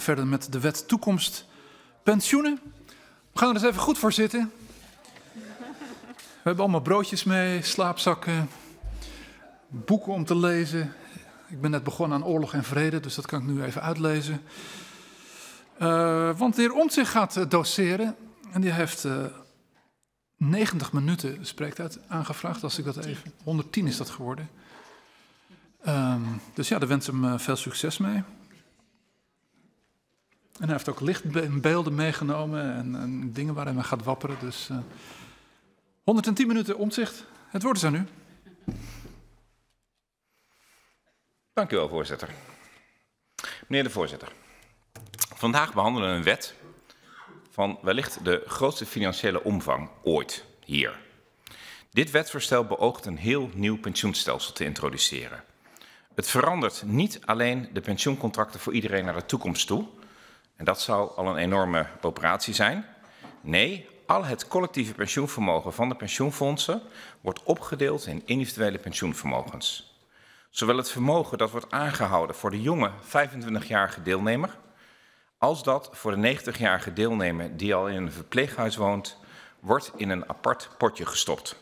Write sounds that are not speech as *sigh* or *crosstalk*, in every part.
verder met de wet toekomst pensioenen. We gaan er eens even goed voor zitten. We hebben allemaal broodjes mee, slaapzakken, boeken om te lezen. Ik ben net begonnen aan oorlog en vrede, dus dat kan ik nu even uitlezen. Eh, want de heer Omtzigt gaat eh, doseren en die heeft 90 eh, minuten spreektijd aangevraagd, als ik dat even... 110 is dat geworden. Ehm, dus ja, daar wens hem veel succes mee. En hij heeft ook lichtbeelden meegenomen en, en dingen waarin hij gaat wapperen. Dus uh, eh, 110 minuten omzicht. Het woord is aan u. Dank u wel, voorzitter. Meneer de voorzitter, vandaag behandelen we een wet van wellicht de grootste financiële omvang ooit hier. Dit wetsvoorstel beoogt een heel nieuw pensioenstelsel te introduceren. Het verandert niet alleen de pensioencontracten voor iedereen naar de toekomst toe, en dat zou al een enorme operatie zijn. Nee, al het collectieve pensioenvermogen van de pensioenfondsen wordt opgedeeld in individuele pensioenvermogens. Zowel het vermogen dat wordt aangehouden voor de jonge 25-jarige deelnemer, als dat voor de 90-jarige deelnemer die al in een verpleeghuis woont, wordt in een apart potje gestopt.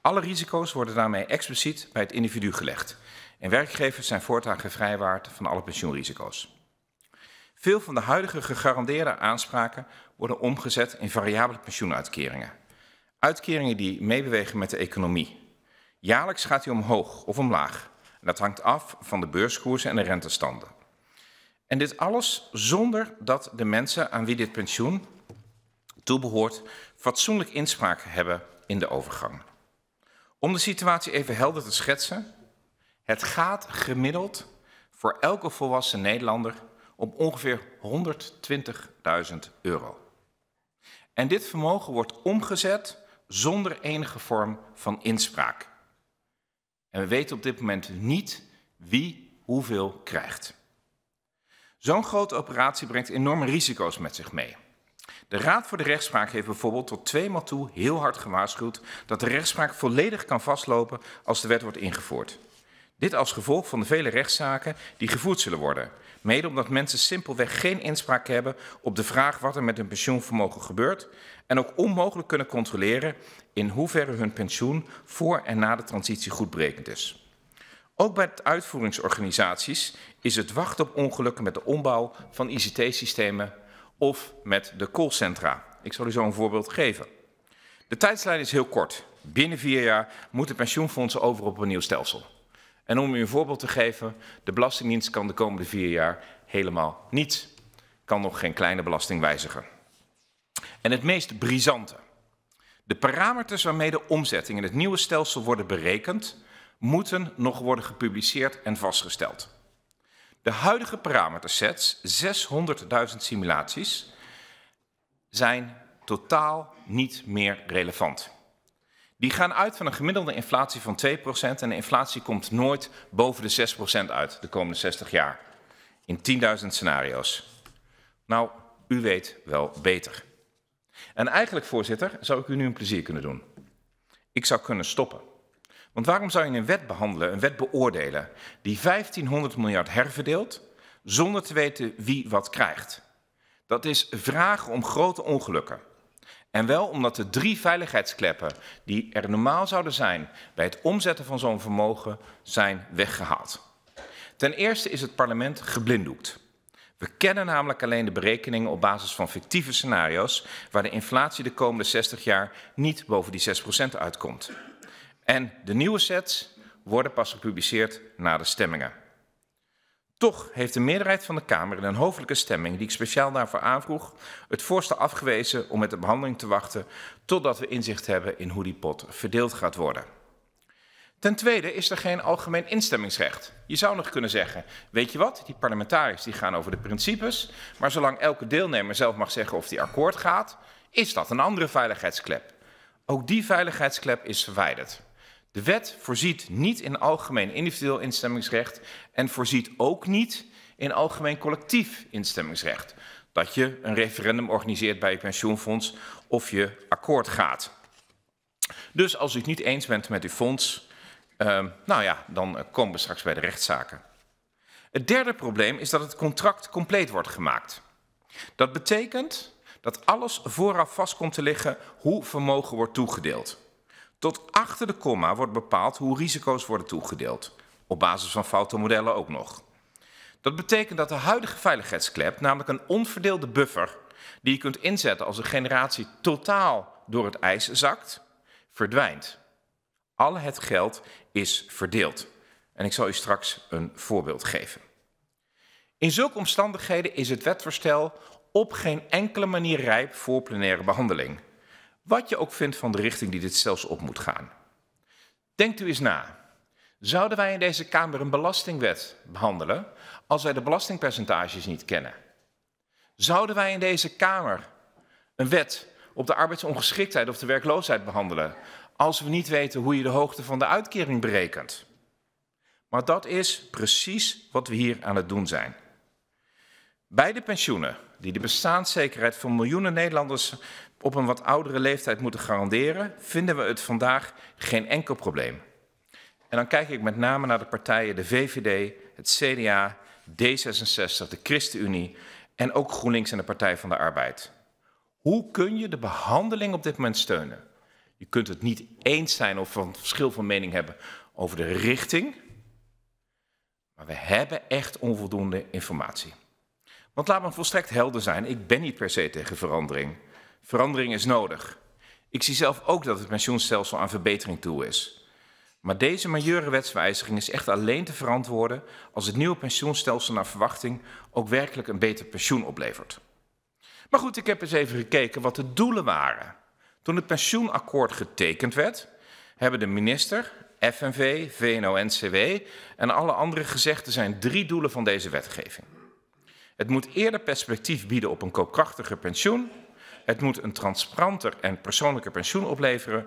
Alle risico's worden daarmee expliciet bij het individu gelegd. En werkgevers zijn voortaan gevrijwaard van alle pensioenrisico's. Veel van de huidige gegarandeerde aanspraken worden omgezet in variabele pensioenuitkeringen. Uitkeringen die meebewegen met de economie. Jaarlijks gaat die omhoog of omlaag. En dat hangt af van de beurskoersen en de rentestanden. En dit alles zonder dat de mensen aan wie dit pensioen toebehoort fatsoenlijk inspraak hebben in de overgang. Om de situatie even helder te schetsen, het gaat gemiddeld voor elke volwassen Nederlander op ongeveer 120.000 euro. En dit vermogen wordt omgezet zonder enige vorm van inspraak. En we weten op dit moment niet wie hoeveel krijgt. Zo'n grote operatie brengt enorme risico's met zich mee. De Raad voor de Rechtspraak heeft bijvoorbeeld tot maal toe heel hard gewaarschuwd dat de rechtspraak volledig kan vastlopen als de wet wordt ingevoerd. Dit als gevolg van de vele rechtszaken die gevoerd zullen worden Mede omdat mensen simpelweg geen inspraak hebben op de vraag wat er met hun pensioenvermogen gebeurt en ook onmogelijk kunnen controleren in hoeverre hun pensioen voor en na de transitie goedbrekend is. Ook bij de uitvoeringsorganisaties is het wachten op ongelukken met de ombouw van ICT-systemen of met de callcentra. Ik zal u zo een voorbeeld geven. De tijdslijn is heel kort. Binnen vier jaar moeten pensioenfondsen over op een nieuw stelsel. En om u een voorbeeld te geven, de Belastingdienst kan de komende vier jaar helemaal niets. Kan nog geen kleine belasting wijzigen. En het meest brisante. De parameters waarmee de omzetting in het nieuwe stelsel worden berekend, moeten nog worden gepubliceerd en vastgesteld. De huidige parametersets, 600.000 simulaties, zijn totaal niet meer relevant. Die gaan uit van een gemiddelde inflatie van 2% en de inflatie komt nooit boven de 6% uit de komende 60 jaar. In 10.000 scenario's. Nou, u weet wel beter. En eigenlijk, voorzitter, zou ik u nu een plezier kunnen doen. Ik zou kunnen stoppen. Want waarom zou je een wet behandelen, een wet beoordelen, die 1500 miljard herverdeelt, zonder te weten wie wat krijgt? Dat is vragen om grote ongelukken. En wel omdat de drie veiligheidskleppen die er normaal zouden zijn bij het omzetten van zo'n vermogen zijn weggehaald. Ten eerste is het parlement geblinddoekt. We kennen namelijk alleen de berekeningen op basis van fictieve scenario's waar de inflatie de komende 60 jaar niet boven die 6% uitkomt. En de nieuwe sets worden pas gepubliceerd na de stemmingen. Toch heeft de meerderheid van de Kamer in een hoofdelijke stemming, die ik speciaal daarvoor aanvroeg, het voorstel afgewezen om met de behandeling te wachten totdat we inzicht hebben in hoe die pot verdeeld gaat worden. Ten tweede is er geen algemeen instemmingsrecht. Je zou nog kunnen zeggen, weet je wat, die parlementariërs die gaan over de principes, maar zolang elke deelnemer zelf mag zeggen of die akkoord gaat, is dat een andere veiligheidsklep. Ook die veiligheidsklep is verwijderd. De wet voorziet niet in algemeen individueel instemmingsrecht en voorziet ook niet in algemeen collectief instemmingsrecht. Dat je een referendum organiseert bij je pensioenfonds of je akkoord gaat. Dus als u het niet eens bent met uw fonds, euh, nou ja, dan eh, komen we straks bij de rechtszaken. Het derde probleem is dat het contract compleet wordt gemaakt. Dat betekent dat alles vooraf vast komt te liggen hoe vermogen wordt toegedeeld. Tot achter de komma wordt bepaald hoe risico's worden toegedeeld. Op basis van foute modellen ook nog. Dat betekent dat de huidige veiligheidsklep, namelijk een onverdeelde buffer die je kunt inzetten als een generatie totaal door het ijs zakt, verdwijnt. Al het geld is verdeeld. En ik zal u straks een voorbeeld geven. In zulke omstandigheden is het wetvoorstel op geen enkele manier rijp voor plenaire behandeling. Wat je ook vindt van de richting die dit zelfs op moet gaan. Denkt u eens na. Zouden wij in deze Kamer een belastingwet behandelen als wij de belastingpercentages niet kennen? Zouden wij in deze Kamer een wet op de arbeidsongeschiktheid of de werkloosheid behandelen als we niet weten hoe je de hoogte van de uitkering berekent? Maar dat is precies wat we hier aan het doen zijn. Bij de pensioenen, die de bestaanszekerheid van miljoenen Nederlanders op een wat oudere leeftijd moeten garanderen, vinden we het vandaag geen enkel probleem. En dan kijk ik met name naar de partijen de VVD, het CDA, D66, de ChristenUnie en ook GroenLinks en de Partij van de Arbeid. Hoe kun je de behandeling op dit moment steunen? Je kunt het niet eens zijn of van verschil van mening hebben over de richting. Maar we hebben echt onvoldoende informatie. Want laat me volstrekt helder zijn, ik ben niet per se tegen verandering. Verandering is nodig. Ik zie zelf ook dat het pensioenstelsel aan verbetering toe is. Maar deze majeure wetswijziging is echt alleen te verantwoorden als het nieuwe pensioenstelsel naar verwachting ook werkelijk een beter pensioen oplevert. Maar goed, ik heb eens even gekeken wat de doelen waren. Toen het pensioenakkoord getekend werd, hebben de minister, FNV, VNO-NCW en alle andere gezegd er zijn drie doelen van deze wetgeving. Het moet eerder perspectief bieden op een koopkrachtiger pensioen. Het moet een transparanter en persoonlijker pensioen opleveren.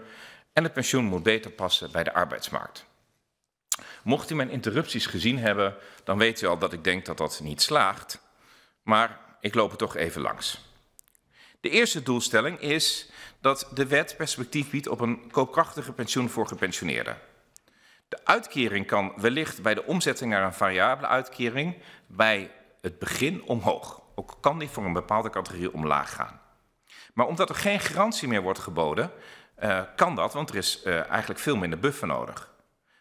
En het pensioen moet beter passen bij de arbeidsmarkt. Mocht u mijn interrupties gezien hebben, dan weet u al dat ik denk dat dat niet slaagt. Maar ik loop het toch even langs. De eerste doelstelling is dat de wet perspectief biedt op een koopkrachtige pensioen voor gepensioneerden. De uitkering kan wellicht bij de omzetting naar een variabele uitkering bij het begin omhoog. Ook kan die voor een bepaalde categorie omlaag gaan. Maar omdat er geen garantie meer wordt geboden, uh, kan dat, want er is uh, eigenlijk veel minder buffer nodig.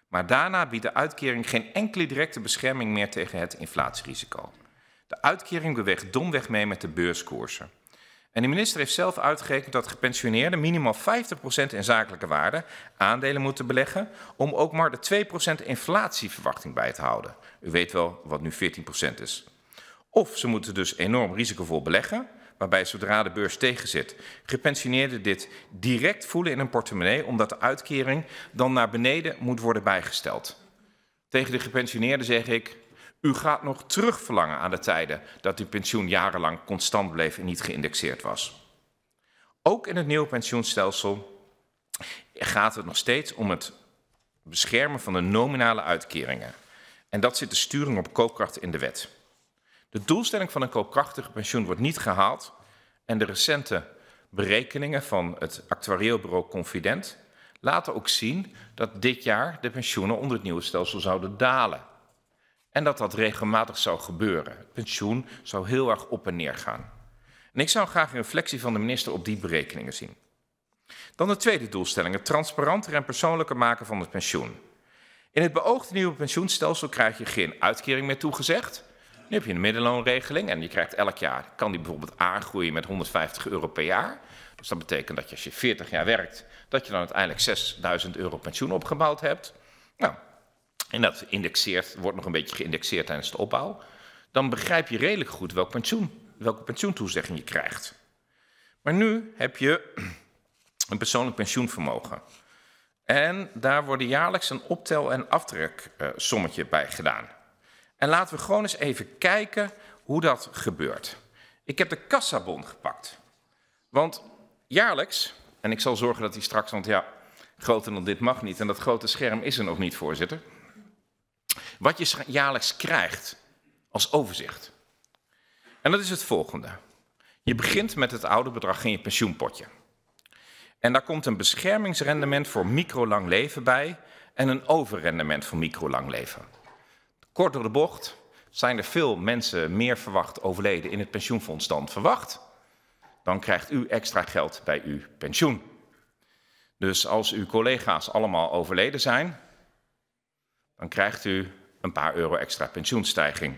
Maar daarna biedt de uitkering geen enkele directe bescherming meer tegen het inflatierisico. De uitkering beweegt domweg mee met de beurskoersen. En de minister heeft zelf uitgerekend dat gepensioneerden minimaal 50% in zakelijke waarde aandelen moeten beleggen om ook maar de 2% inflatieverwachting bij te houden. U weet wel wat nu 14% is. Of ze moeten dus enorm risicovol beleggen, waarbij zodra de beurs tegenzit, gepensioneerden dit direct voelen in hun portemonnee, omdat de uitkering dan naar beneden moet worden bijgesteld. Tegen de gepensioneerden zeg ik, u gaat nog terugverlangen aan de tijden dat uw pensioen jarenlang constant bleef en niet geïndexeerd was. Ook in het nieuwe pensioenstelsel gaat het nog steeds om het beschermen van de nominale uitkeringen. En dat zit de sturing op koopkracht in de wet. De doelstelling van een koopkrachtige pensioen wordt niet gehaald en de recente berekeningen van het actuarieelbureau Confident laten ook zien dat dit jaar de pensioenen onder het nieuwe stelsel zouden dalen. En dat dat regelmatig zou gebeuren. Het pensioen zou heel erg op en neer gaan. En ik zou graag een reflectie van de minister op die berekeningen zien. Dan de tweede doelstelling, het transparanter en persoonlijker maken van het pensioen. In het beoogde nieuwe pensioenstelsel krijg je geen uitkering meer toegezegd, nu heb je een middenloonregeling en je krijgt elk jaar, kan die bijvoorbeeld aangroeien met 150 euro per jaar. Dus dat betekent dat je als je 40 jaar werkt, dat je dan uiteindelijk 6000 euro pensioen opgebouwd hebt. Nou, en dat indexeert, wordt nog een beetje geïndexeerd tijdens de opbouw. Dan begrijp je redelijk goed welk pensioen, welke pensioentoezegging je krijgt. Maar nu heb je *clears throat* een persoonlijk pensioenvermogen. En daar worden jaarlijks een optel- en aftreksommetje bij gedaan. En laten we gewoon eens even kijken hoe dat gebeurt. Ik heb de kassabon gepakt. Want jaarlijks, en ik zal zorgen dat die straks, want ja, groter dan dit mag niet. En dat grote scherm is er nog niet, voorzitter. Wat je jaarlijks krijgt als overzicht. En dat is het volgende. Je begint met het oude bedrag in je pensioenpotje. En daar komt een beschermingsrendement voor microlang leven bij en een overrendement voor microlang leven. Kort door de bocht zijn er veel mensen meer verwacht overleden in het pensioenfonds dan verwacht. Dan krijgt u extra geld bij uw pensioen. Dus als uw collega's allemaal overleden zijn, dan krijgt u een paar euro extra pensioenstijging.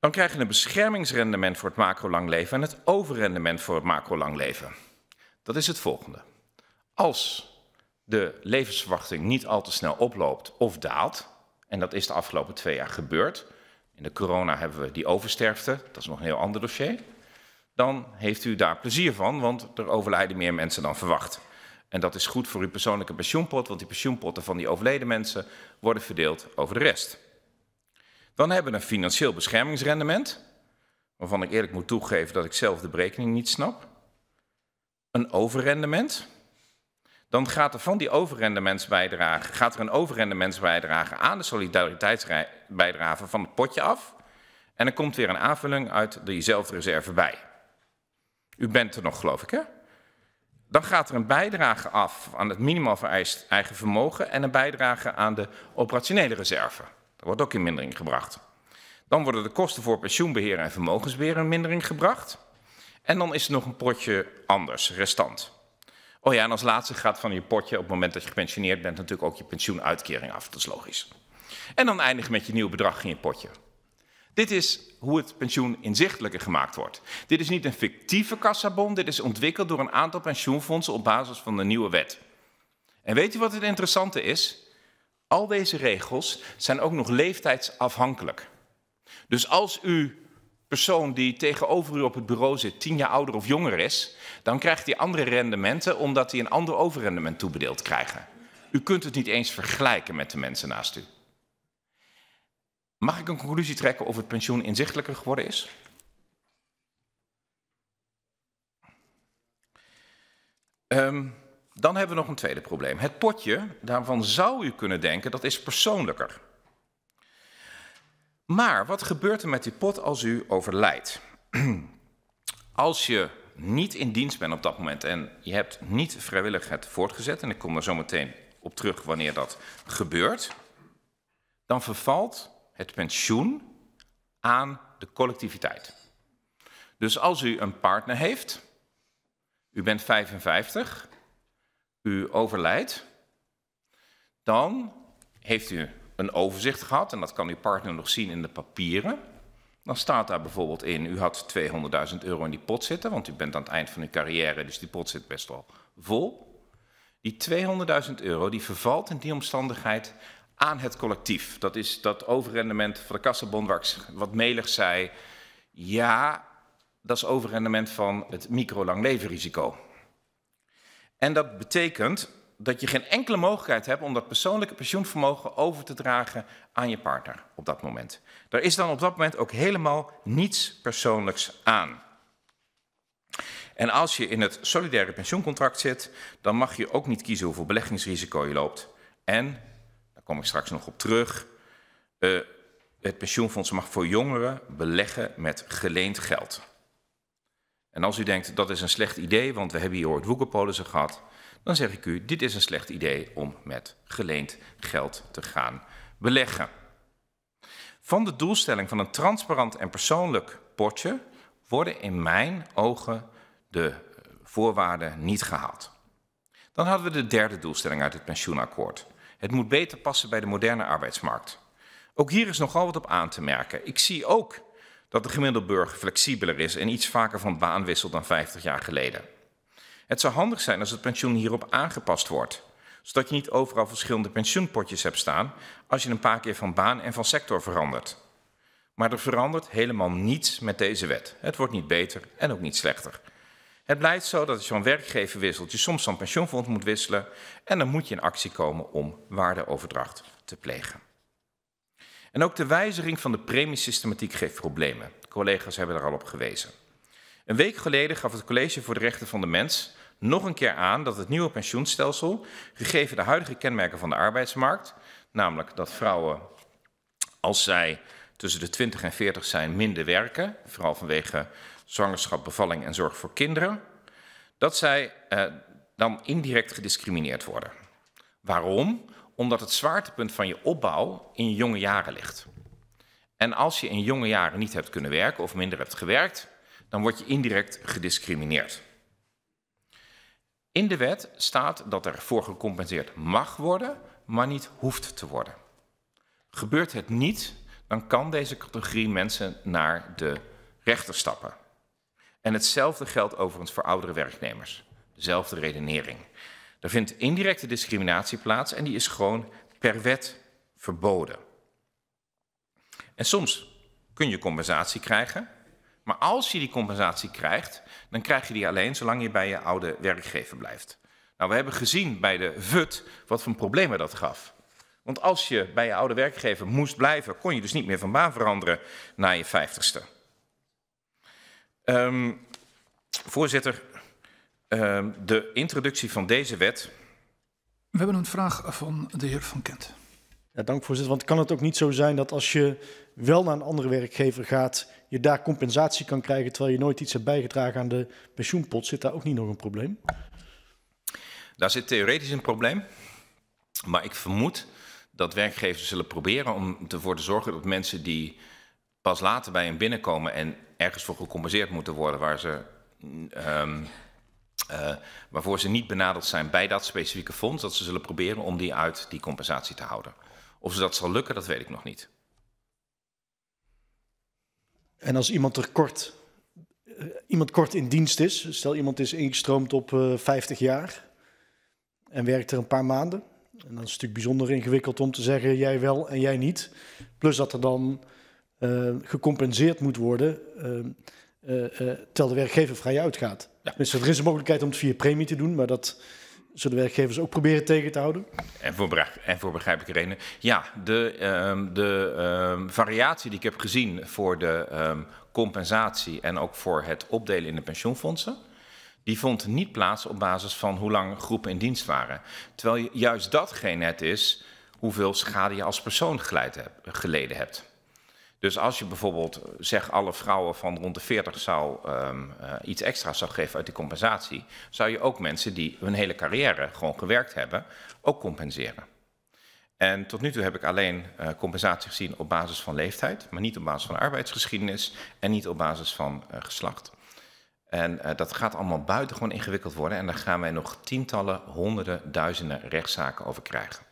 Dan krijg je een beschermingsrendement voor het macrolang leven en het overrendement voor het macro-lang leven. Dat is het volgende. Als de levensverwachting niet al te snel oploopt of daalt, en dat is de afgelopen twee jaar gebeurd. In de corona hebben we die oversterfte, dat is nog een heel ander dossier. Dan heeft u daar plezier van, want er overlijden meer mensen dan verwacht. En dat is goed voor uw persoonlijke pensioenpot, want die pensioenpotten van die overleden mensen worden verdeeld over de rest. Dan hebben we een financieel beschermingsrendement, waarvan ik eerlijk moet toegeven dat ik zelf de berekening niet snap. Een overrendement, dan gaat er van die overrendementsbijdrage, gaat er een overrendementsbijdrage aan de solidariteitsbijdrage van het potje af. En er komt weer een aanvulling uit diezelfde reserve bij. U bent er nog, geloof ik, hè? Dan gaat er een bijdrage af aan het minimaal vereist eigen vermogen en een bijdrage aan de operationele reserve. Dat wordt ook in mindering gebracht. Dan worden de kosten voor pensioenbeheer en vermogensbeheer in mindering gebracht. En dan is er nog een potje anders, restant. Oh ja, en als laatste gaat van je potje, op het moment dat je gepensioneerd bent, natuurlijk ook je pensioenuitkering af. Dat is logisch. En dan eindig met je nieuw bedrag in je potje. Dit is hoe het pensioen inzichtelijker gemaakt wordt. Dit is niet een fictieve kassabon, dit is ontwikkeld door een aantal pensioenfondsen op basis van de nieuwe wet. En weet je wat het interessante is? Al deze regels zijn ook nog leeftijdsafhankelijk. Dus als u persoon die tegenover u op het bureau zit tien jaar ouder of jonger is, dan krijgt hij andere rendementen omdat hij een ander overrendement toebedeeld krijgt. U kunt het niet eens vergelijken met de mensen naast u. Mag ik een conclusie trekken of het pensioen inzichtelijker geworden is? Ehm, dan hebben we nog een tweede probleem. Het potje, daarvan zou u kunnen denken, dat is persoonlijker. Maar wat gebeurt er met die pot als u overlijdt? *clears throat* Als je niet in dienst bent op dat moment en je hebt niet vrijwillig het voortgezet, en ik kom er zo meteen op terug wanneer dat gebeurt, dan vervalt het pensioen aan de collectiviteit. Dus als u een partner heeft, u bent 55, u overlijdt, dan heeft u een overzicht gehad, en dat kan uw partner nog zien in de papieren. Dan staat daar bijvoorbeeld in, u had 200.000 euro in die pot zitten, want u bent aan het eind van uw carrière, dus die pot zit best wel vol. Die 200.000 euro die vervalt in die omstandigheid aan het collectief. Dat is dat overrendement van de kassenbond waar ik wat melig zei. Ja, dat is overrendement van het micro risico. En dat betekent dat je geen enkele mogelijkheid hebt om dat persoonlijke pensioenvermogen over te dragen aan je partner op dat moment. Er is dan op dat moment ook helemaal niets persoonlijks aan. En als je in het solidaire pensioencontract zit, dan mag je ook niet kiezen hoeveel beleggingsrisico je loopt. En, daar kom ik straks nog op terug, uh, het pensioenfonds mag voor jongeren beleggen met geleend geld. En als u denkt dat is een slecht idee, want we hebben hier ooit woekerpolissen gehad, dan zeg ik u, dit is een slecht idee om met geleend geld te gaan beleggen. Van de doelstelling van een transparant en persoonlijk potje worden in mijn ogen de voorwaarden niet gehaald. Dan hadden we de derde doelstelling uit het pensioenakkoord. Het moet beter passen bij de moderne arbeidsmarkt. Ook hier is nogal wat op aan te merken. Ik zie ook dat de gemiddelde burger flexibeler is en iets vaker van baan wisselt dan 50 jaar geleden. Het zou handig zijn als het pensioen hierop aangepast wordt, zodat je niet overal verschillende pensioenpotjes hebt staan als je een paar keer van baan en van sector verandert. Maar er verandert helemaal niets met deze wet. Het wordt niet beter en ook niet slechter. Het blijft zo dat als je van werkgever wisselt, je soms van pensioenfonds moet wisselen en dan moet je in actie komen om waardeoverdracht te plegen. En ook de wijziging van de premiesystematiek geeft problemen. Collega's hebben er al op gewezen. Een week geleden gaf het College voor de Rechten van de Mens nog een keer aan dat het nieuwe pensioenstelsel, gegeven de huidige kenmerken van de arbeidsmarkt, namelijk dat vrouwen als zij tussen de 20 en 40 zijn minder werken, vooral vanwege zwangerschap, bevalling en zorg voor kinderen, dat zij eh, dan indirect gediscrimineerd worden. Waarom? Omdat het zwaartepunt van je opbouw in je jonge jaren ligt. En als je in jonge jaren niet hebt kunnen werken of minder hebt gewerkt, dan word je indirect gediscrimineerd. In de wet staat dat er voor gecompenseerd mag worden, maar niet hoeft te worden. Gebeurt het niet, dan kan deze categorie mensen naar de rechter stappen. En hetzelfde geldt overigens voor oudere werknemers. Dezelfde redenering. Er vindt indirecte discriminatie plaats en die is gewoon per wet verboden. En soms kun je compensatie krijgen, maar als je die compensatie krijgt, dan krijg je die alleen zolang je bij je oude werkgever blijft. Nou, we hebben gezien bij de VUT wat voor problemen dat gaf. Want als je bij je oude werkgever moest blijven, kon je dus niet meer van baan veranderen na je vijftigste. Um, voorzitter, um, de introductie van deze wet. We hebben een vraag van de heer Van Kent. Ja, dank voorzitter. Want kan het ook niet zo zijn dat als je wel naar een andere werkgever gaat, je daar compensatie kan krijgen terwijl je nooit iets hebt bijgedragen aan de pensioenpot, zit daar ook niet nog een probleem? Daar zit theoretisch een probleem, maar ik vermoed dat werkgevers zullen proberen om ervoor te zorgen dat mensen die pas later bij hen binnenkomen en ergens voor gecompenseerd moeten worden waar ze, ehm, eh, waarvoor ze niet benaderd zijn bij dat specifieke fonds, dat ze zullen proberen om die uit die compensatie te houden. Of ze dat zal lukken, dat weet ik nog niet. En als iemand er kort, eh, iemand kort in dienst is, stel iemand is ingestroomd op 50 eh, jaar en werkt er een paar maanden. En dan is het natuurlijk bijzonder ingewikkeld om te zeggen jij wel en jij niet. Plus dat er dan eh, gecompenseerd moet worden terwijl de werkgever vrij uitgaat. Ja. Dus er is een mogelijkheid om het via premie te doen, maar dat zullen werkgevers ook proberen tegen te houden? En voor, en voor begrijpelijke redenen. Ja, de, ehm, de ehm, variatie die ik heb gezien voor de ehm, compensatie en ook voor het opdelen in de pensioenfondsen, die vond niet plaats op basis van hoe lang groepen in dienst waren. Terwijl juist datgene het is hoeveel schade je als persoon geleid geleden hebt. Dus als je bijvoorbeeld zeg alle vrouwen van rond de 40 zou um, uh, iets extra zou geven uit die compensatie, zou je ook mensen die hun hele carrière gewoon gewerkt hebben, ook compenseren. En tot nu toe heb ik alleen uh, compensatie gezien op basis van leeftijd, maar niet op basis van arbeidsgeschiedenis en niet op basis van uh, geslacht. En dat gaat allemaal buitengewoon ingewikkeld worden en daar gaan wij nog tientallen, honderden, duizenden rechtszaken over krijgen.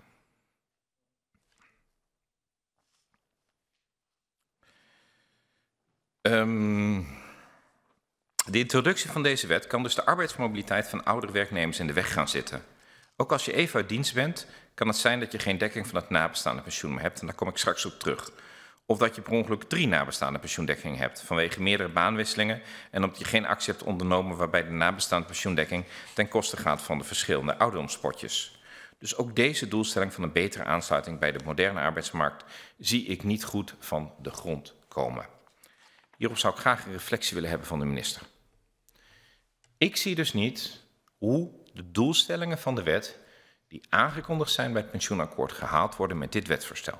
Um, de introductie van deze wet kan dus de arbeidsmobiliteit van oudere werknemers in de weg gaan zitten. Ook als je even uit dienst bent, kan het zijn dat je geen dekking van het nabestaande pensioen hebt, en daar kom ik straks op terug. Of dat je per ongeluk drie nabestaande pensioendekking hebt vanwege meerdere baanwisselingen en omdat je geen actie hebt ondernomen waarbij de nabestaande pensioendekking ten koste gaat van de verschillende ouderdomspotjes. Dus ook deze doelstelling van een betere aansluiting bij de moderne arbeidsmarkt zie ik niet goed van de grond komen. Hierop zou ik graag een reflectie willen hebben van de minister. Ik zie dus niet hoe de doelstellingen van de wet die aangekondigd zijn bij het pensioenakkoord gehaald worden met dit wetsvoorstel.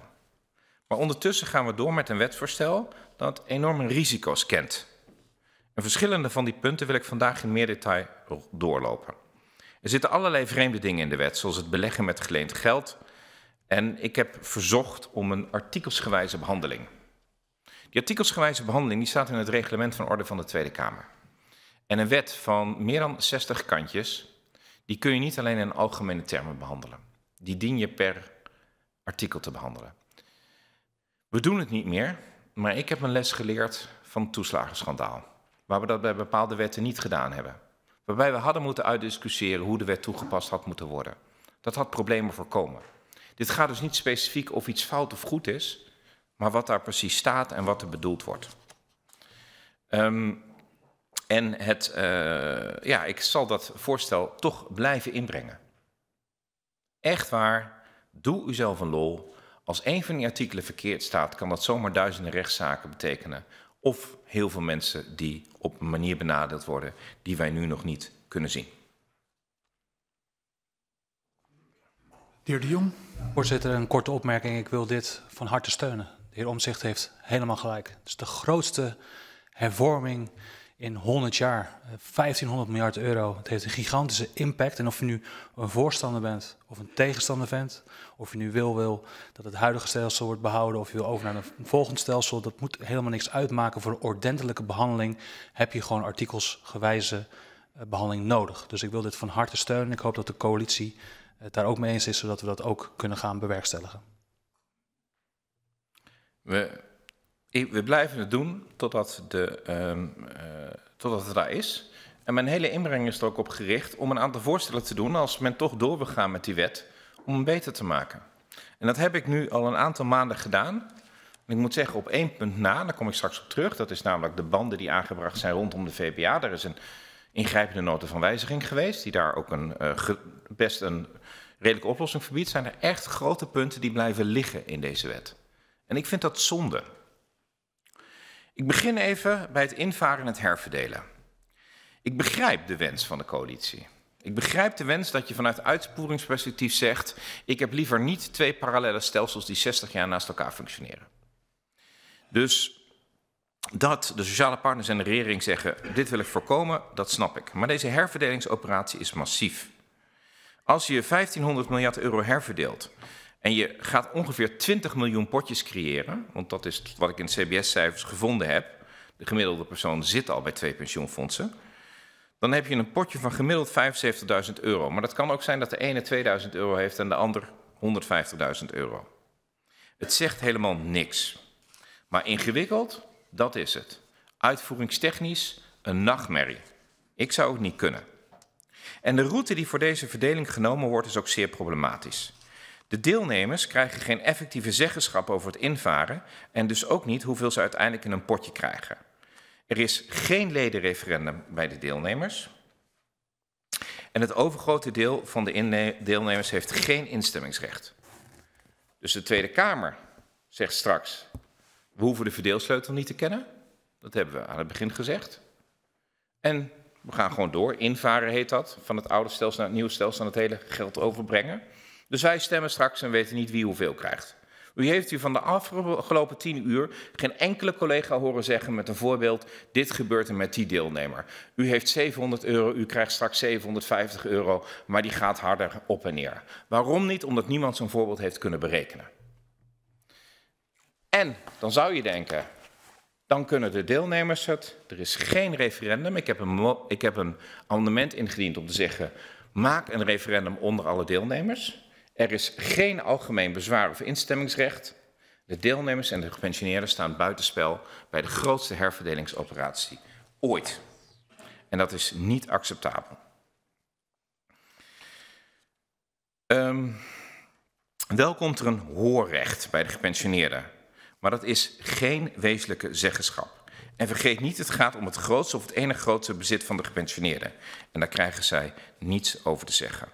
Maar ondertussen gaan we door met een wetsvoorstel dat enorme risico's kent. En verschillende van die punten wil ik vandaag in meer detail doorlopen. Er zitten allerlei vreemde dingen in de wet, zoals het beleggen met geleend geld. En ik heb verzocht om een artikelsgewijze behandeling. Die artikelsgewijze behandeling die staat in het reglement van orde van de Tweede Kamer. En een wet van meer dan 60 kantjes, die kun je niet alleen in algemene termen behandelen. Die dien je per artikel te behandelen. We doen het niet meer, maar ik heb een les geleerd van het toeslagenschandaal. Waar we dat bij bepaalde wetten niet gedaan hebben. Waarbij we hadden moeten uitdiscussiëren hoe de wet toegepast had moeten worden. Dat had problemen voorkomen. Dit gaat dus niet specifiek of iets fout of goed is, maar wat daar precies staat en wat er bedoeld wordt. Ehm, en het, eh, ja, ik zal dat voorstel toch blijven inbrengen. Echt waar, doe uzelf een lol. Als een van die artikelen verkeerd staat, kan dat zomaar duizenden rechtszaken betekenen. Of heel veel mensen die op een manier benadeeld worden die wij nu nog niet kunnen zien. De heer de Jong. Voorzitter, een korte opmerking. Ik wil dit van harte steunen de heer Omzicht heeft helemaal gelijk. Het is de grootste hervorming in 100 jaar. 1500 miljard euro. Het heeft een gigantische impact. En of je nu een voorstander bent of een tegenstander bent, of je nu wil, wil dat het huidige stelsel wordt behouden, of je wil over naar een volgend stelsel, dat moet helemaal niks uitmaken voor een ordentelijke behandeling. Heb je gewoon artikelsgewijze eh, behandeling nodig. Dus ik wil dit van harte steunen. Ik hoop dat de coalitie eh, het daar ook mee eens is, zodat we dat ook kunnen gaan bewerkstelligen. We, we blijven het doen totdat, de, ehm, eh, totdat het daar is. En mijn hele inbreng is er ook op gericht om een aantal voorstellen te doen als men toch door wil gaan met die wet, om hem beter te maken. En dat heb ik nu al een aantal maanden gedaan. En ik moet zeggen, op één punt na, daar kom ik straks op terug, dat is namelijk de banden die aangebracht zijn rondom de VBA. Er is een ingrijpende nota van wijziging geweest, die daar ook een, eh, best een redelijke oplossing verbiedt. Zijn er echt grote punten die blijven liggen in deze wet? En ik vind dat zonde. Ik begin even bij het invaren en het herverdelen. Ik begrijp de wens van de coalitie. Ik begrijp de wens dat je vanuit uitvoeringsperspectief zegt: ik heb liever niet twee parallele stelsels die 60 jaar naast elkaar functioneren. Dus dat de sociale partners en de regering zeggen: dit wil ik voorkomen, dat snap ik. Maar deze herverdelingsoperatie is massief. Als je 1500 miljard euro herverdeelt en je gaat ongeveer 20 miljoen potjes creëren, want dat is wat ik in de CBS-cijfers gevonden heb. De gemiddelde persoon zit al bij twee pensioenfondsen. Dan heb je een potje van gemiddeld 75.000 euro. Maar dat kan ook zijn dat de ene 2.000 euro heeft en de ander 150.000 euro. Het zegt helemaal niks. Maar ingewikkeld, dat is het. Uitvoeringstechnisch een nachtmerrie. Ik zou het niet kunnen. En de route die voor deze verdeling genomen wordt is ook zeer problematisch. De deelnemers krijgen geen effectieve zeggenschap over het invaren en dus ook niet hoeveel ze uiteindelijk in een potje krijgen. Er is geen ledenreferendum bij de deelnemers. En het overgrote deel van de deelnemers heeft geen instemmingsrecht. Dus de Tweede Kamer zegt straks, we hoeven de verdeelsleutel niet te kennen. Dat hebben we aan het begin gezegd. En we gaan gewoon door. Invaren heet dat. Van het oude stelsel naar het nieuwe stelsel en het hele geld overbrengen. Dus wij stemmen straks en weten niet wie hoeveel krijgt. U heeft u van de afgelopen tien uur geen enkele collega horen zeggen met een voorbeeld, dit gebeurt er met die deelnemer. U heeft 700 euro, u krijgt straks 750 euro, maar die gaat harder op en neer. Waarom niet? Omdat niemand zo'n voorbeeld heeft kunnen berekenen. En dan zou je denken, dan kunnen de deelnemers het, er is geen referendum. Ik heb een, ik heb een amendement ingediend om te zeggen, maak een referendum onder alle deelnemers. Er is geen algemeen bezwaar of instemmingsrecht. De deelnemers en de gepensioneerden staan buitenspel bij de grootste herverdelingsoperatie ooit. En dat is niet acceptabel. Um, wel komt er een hoorrecht bij de gepensioneerden, maar dat is geen wezenlijke zeggenschap. En vergeet niet, het gaat om het grootste of het enige grootste bezit van de gepensioneerden. En daar krijgen zij niets over te zeggen.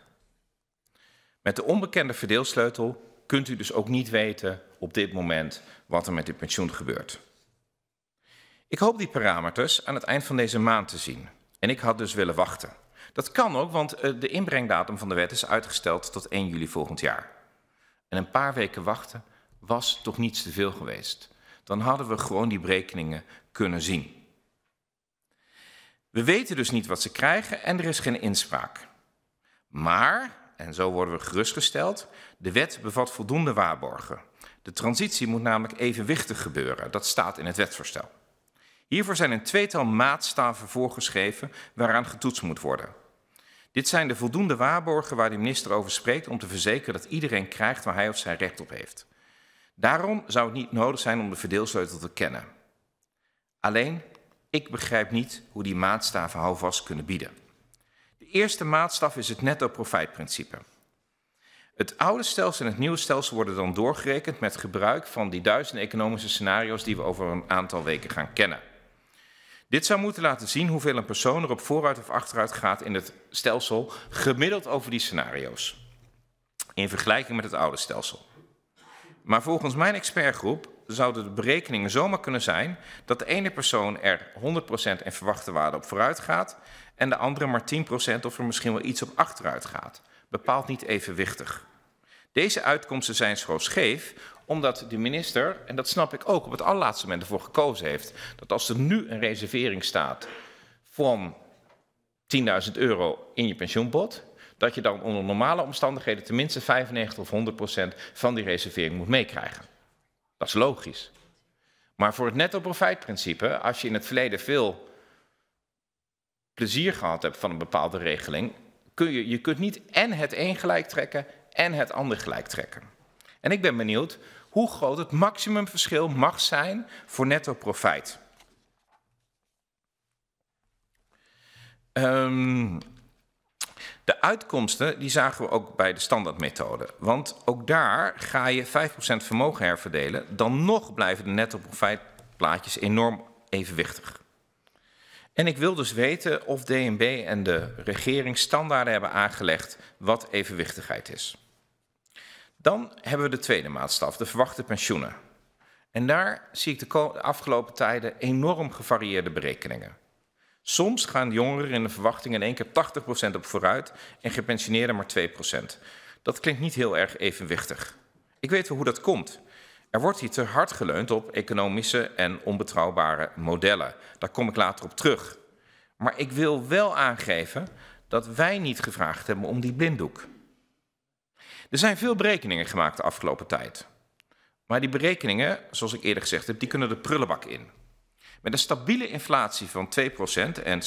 Met de onbekende verdeelsleutel kunt u dus ook niet weten op dit moment wat er met dit pensioen gebeurt. Ik hoop die parameters aan het eind van deze maand te zien. En ik had dus willen wachten. Dat kan ook, want eh, de inbrengdatum van de wet is uitgesteld tot 1 juli volgend jaar. En een paar weken wachten was toch niets te veel geweest. Dan hadden we gewoon die berekeningen kunnen zien. We weten dus niet wat ze krijgen en er is geen inspraak. Maar en zo worden we gerustgesteld, de wet bevat voldoende waarborgen. De transitie moet namelijk evenwichtig gebeuren, dat staat in het wetvoorstel. Hiervoor zijn een tweetal maatstaven voorgeschreven waaraan getoetst moet worden. Dit zijn de voldoende waarborgen waar de minister over spreekt om te verzekeren dat iedereen krijgt waar hij of zij recht op heeft. Daarom zou het niet nodig zijn om de verdeelsleutel te kennen. Alleen, ik begrijp niet hoe die maatstaven houvast kunnen bieden. De eerste maatstaf is het netto-profijtprincipe. Het oude stelsel en het nieuwe stelsel worden dan doorgerekend met gebruik van die duizenden economische scenario's die we over een aantal weken gaan kennen. Dit zou moeten laten zien hoeveel een persoon er op vooruit of achteruit gaat in het stelsel gemiddeld over die scenario's. In vergelijking met het oude stelsel. Maar volgens mijn expertgroep zouden de berekeningen zomaar kunnen zijn dat de ene persoon er 100% in verwachte waarde op vooruit gaat en de andere maar 10% of er misschien wel iets op achteruit gaat. Bepaalt niet evenwichtig. Deze uitkomsten zijn zo scheef omdat de minister, en dat snap ik ook, op het allerlaatste moment ervoor gekozen heeft dat als er nu een reservering staat van 10.000 euro in je pensioenpot, dat je dan onder normale omstandigheden tenminste 95 of 100 van die reservering moet meekrijgen. Dat is logisch. Maar voor het netto-profijtprincipe, als je in het verleden veel plezier gehad hebt van een bepaalde regeling, kun je, je kunt niet en het een gelijk trekken en het ander gelijk trekken. En ik ben benieuwd hoe groot het maximumverschil mag zijn voor netto profijt. Ehm, de uitkomsten die zagen we ook bij de standaardmethode. Want ook daar ga je 5% vermogen herverdelen, dan nog blijven de netto profijtplaatjes enorm evenwichtig. En ik wil dus weten of DNB en de regering standaarden hebben aangelegd wat evenwichtigheid is. Dan hebben we de tweede maatstaf, de verwachte pensioenen. En daar zie ik de afgelopen tijden enorm gevarieerde berekeningen. Soms gaan jongeren in de verwachting in één keer 80% op vooruit en gepensioneerden maar 2%. Dat klinkt niet heel erg evenwichtig. Ik weet wel hoe dat komt. Er wordt hier te hard geleund op economische en onbetrouwbare modellen. Daar kom ik later op terug. Maar ik wil wel aangeven dat wij niet gevraagd hebben om die blinddoek. Er zijn veel berekeningen gemaakt de afgelopen tijd. Maar die berekeningen, zoals ik eerder gezegd heb, die kunnen de prullenbak in. Met een stabiele inflatie van 2% en 600.000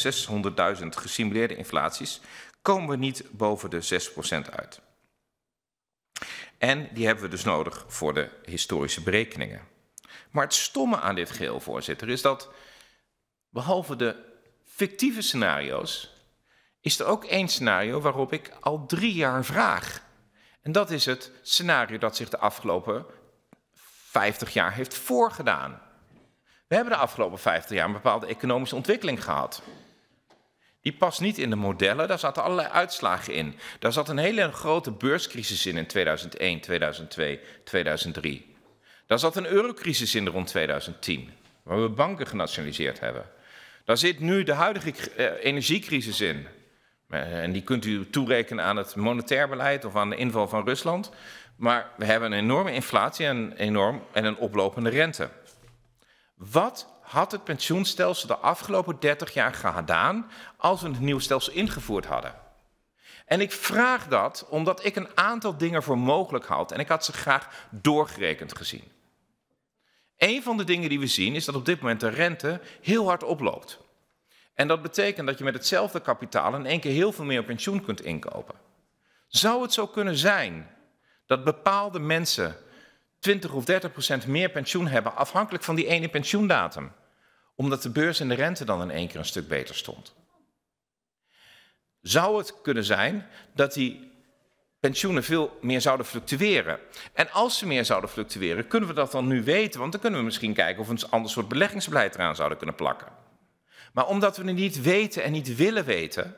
gesimuleerde inflaties komen we niet boven de 6% uit. En die hebben we dus nodig voor de historische berekeningen. Maar het stomme aan dit geheel, voorzitter, is dat behalve de fictieve scenario's, is er ook één scenario waarop ik al drie jaar vraag. En dat is het scenario dat zich de afgelopen 50 jaar heeft voorgedaan. We hebben de afgelopen 50 jaar een bepaalde economische ontwikkeling gehad. Die past niet in de modellen, daar zaten allerlei uitslagen in. Daar zat een hele grote beurscrisis in in 2001, 2002, 2003. Daar zat een eurocrisis in rond 2010, waar we banken genationaliseerd hebben. Daar zit nu de huidige eh, energiecrisis in. Eh, en die kunt u toerekenen aan het monetair beleid of aan de inval van Rusland. Maar we hebben een enorme inflatie en, enorm, en een oplopende rente. Wat had het pensioenstelsel de afgelopen 30 jaar gedaan als we het nieuwe stelsel ingevoerd hadden? En ik vraag dat omdat ik een aantal dingen voor mogelijk houd en ik had ze graag doorgerekend gezien. Een van de dingen die we zien is dat op dit moment de rente heel hard oploopt. En dat betekent dat je met hetzelfde kapitaal in één keer heel veel meer pensioen kunt inkopen. Zou het zo kunnen zijn dat bepaalde mensen 20 of 30 procent meer pensioen hebben afhankelijk van die ene pensioendatum? omdat de beurs en de rente dan in één keer een stuk beter stond. Zou het kunnen zijn dat die pensioenen veel meer zouden fluctueren? En als ze meer zouden fluctueren, kunnen we dat dan nu weten? Want dan kunnen we misschien kijken of we een ander soort beleggingsbeleid eraan zouden kunnen plakken. Maar omdat we het niet weten en niet willen weten,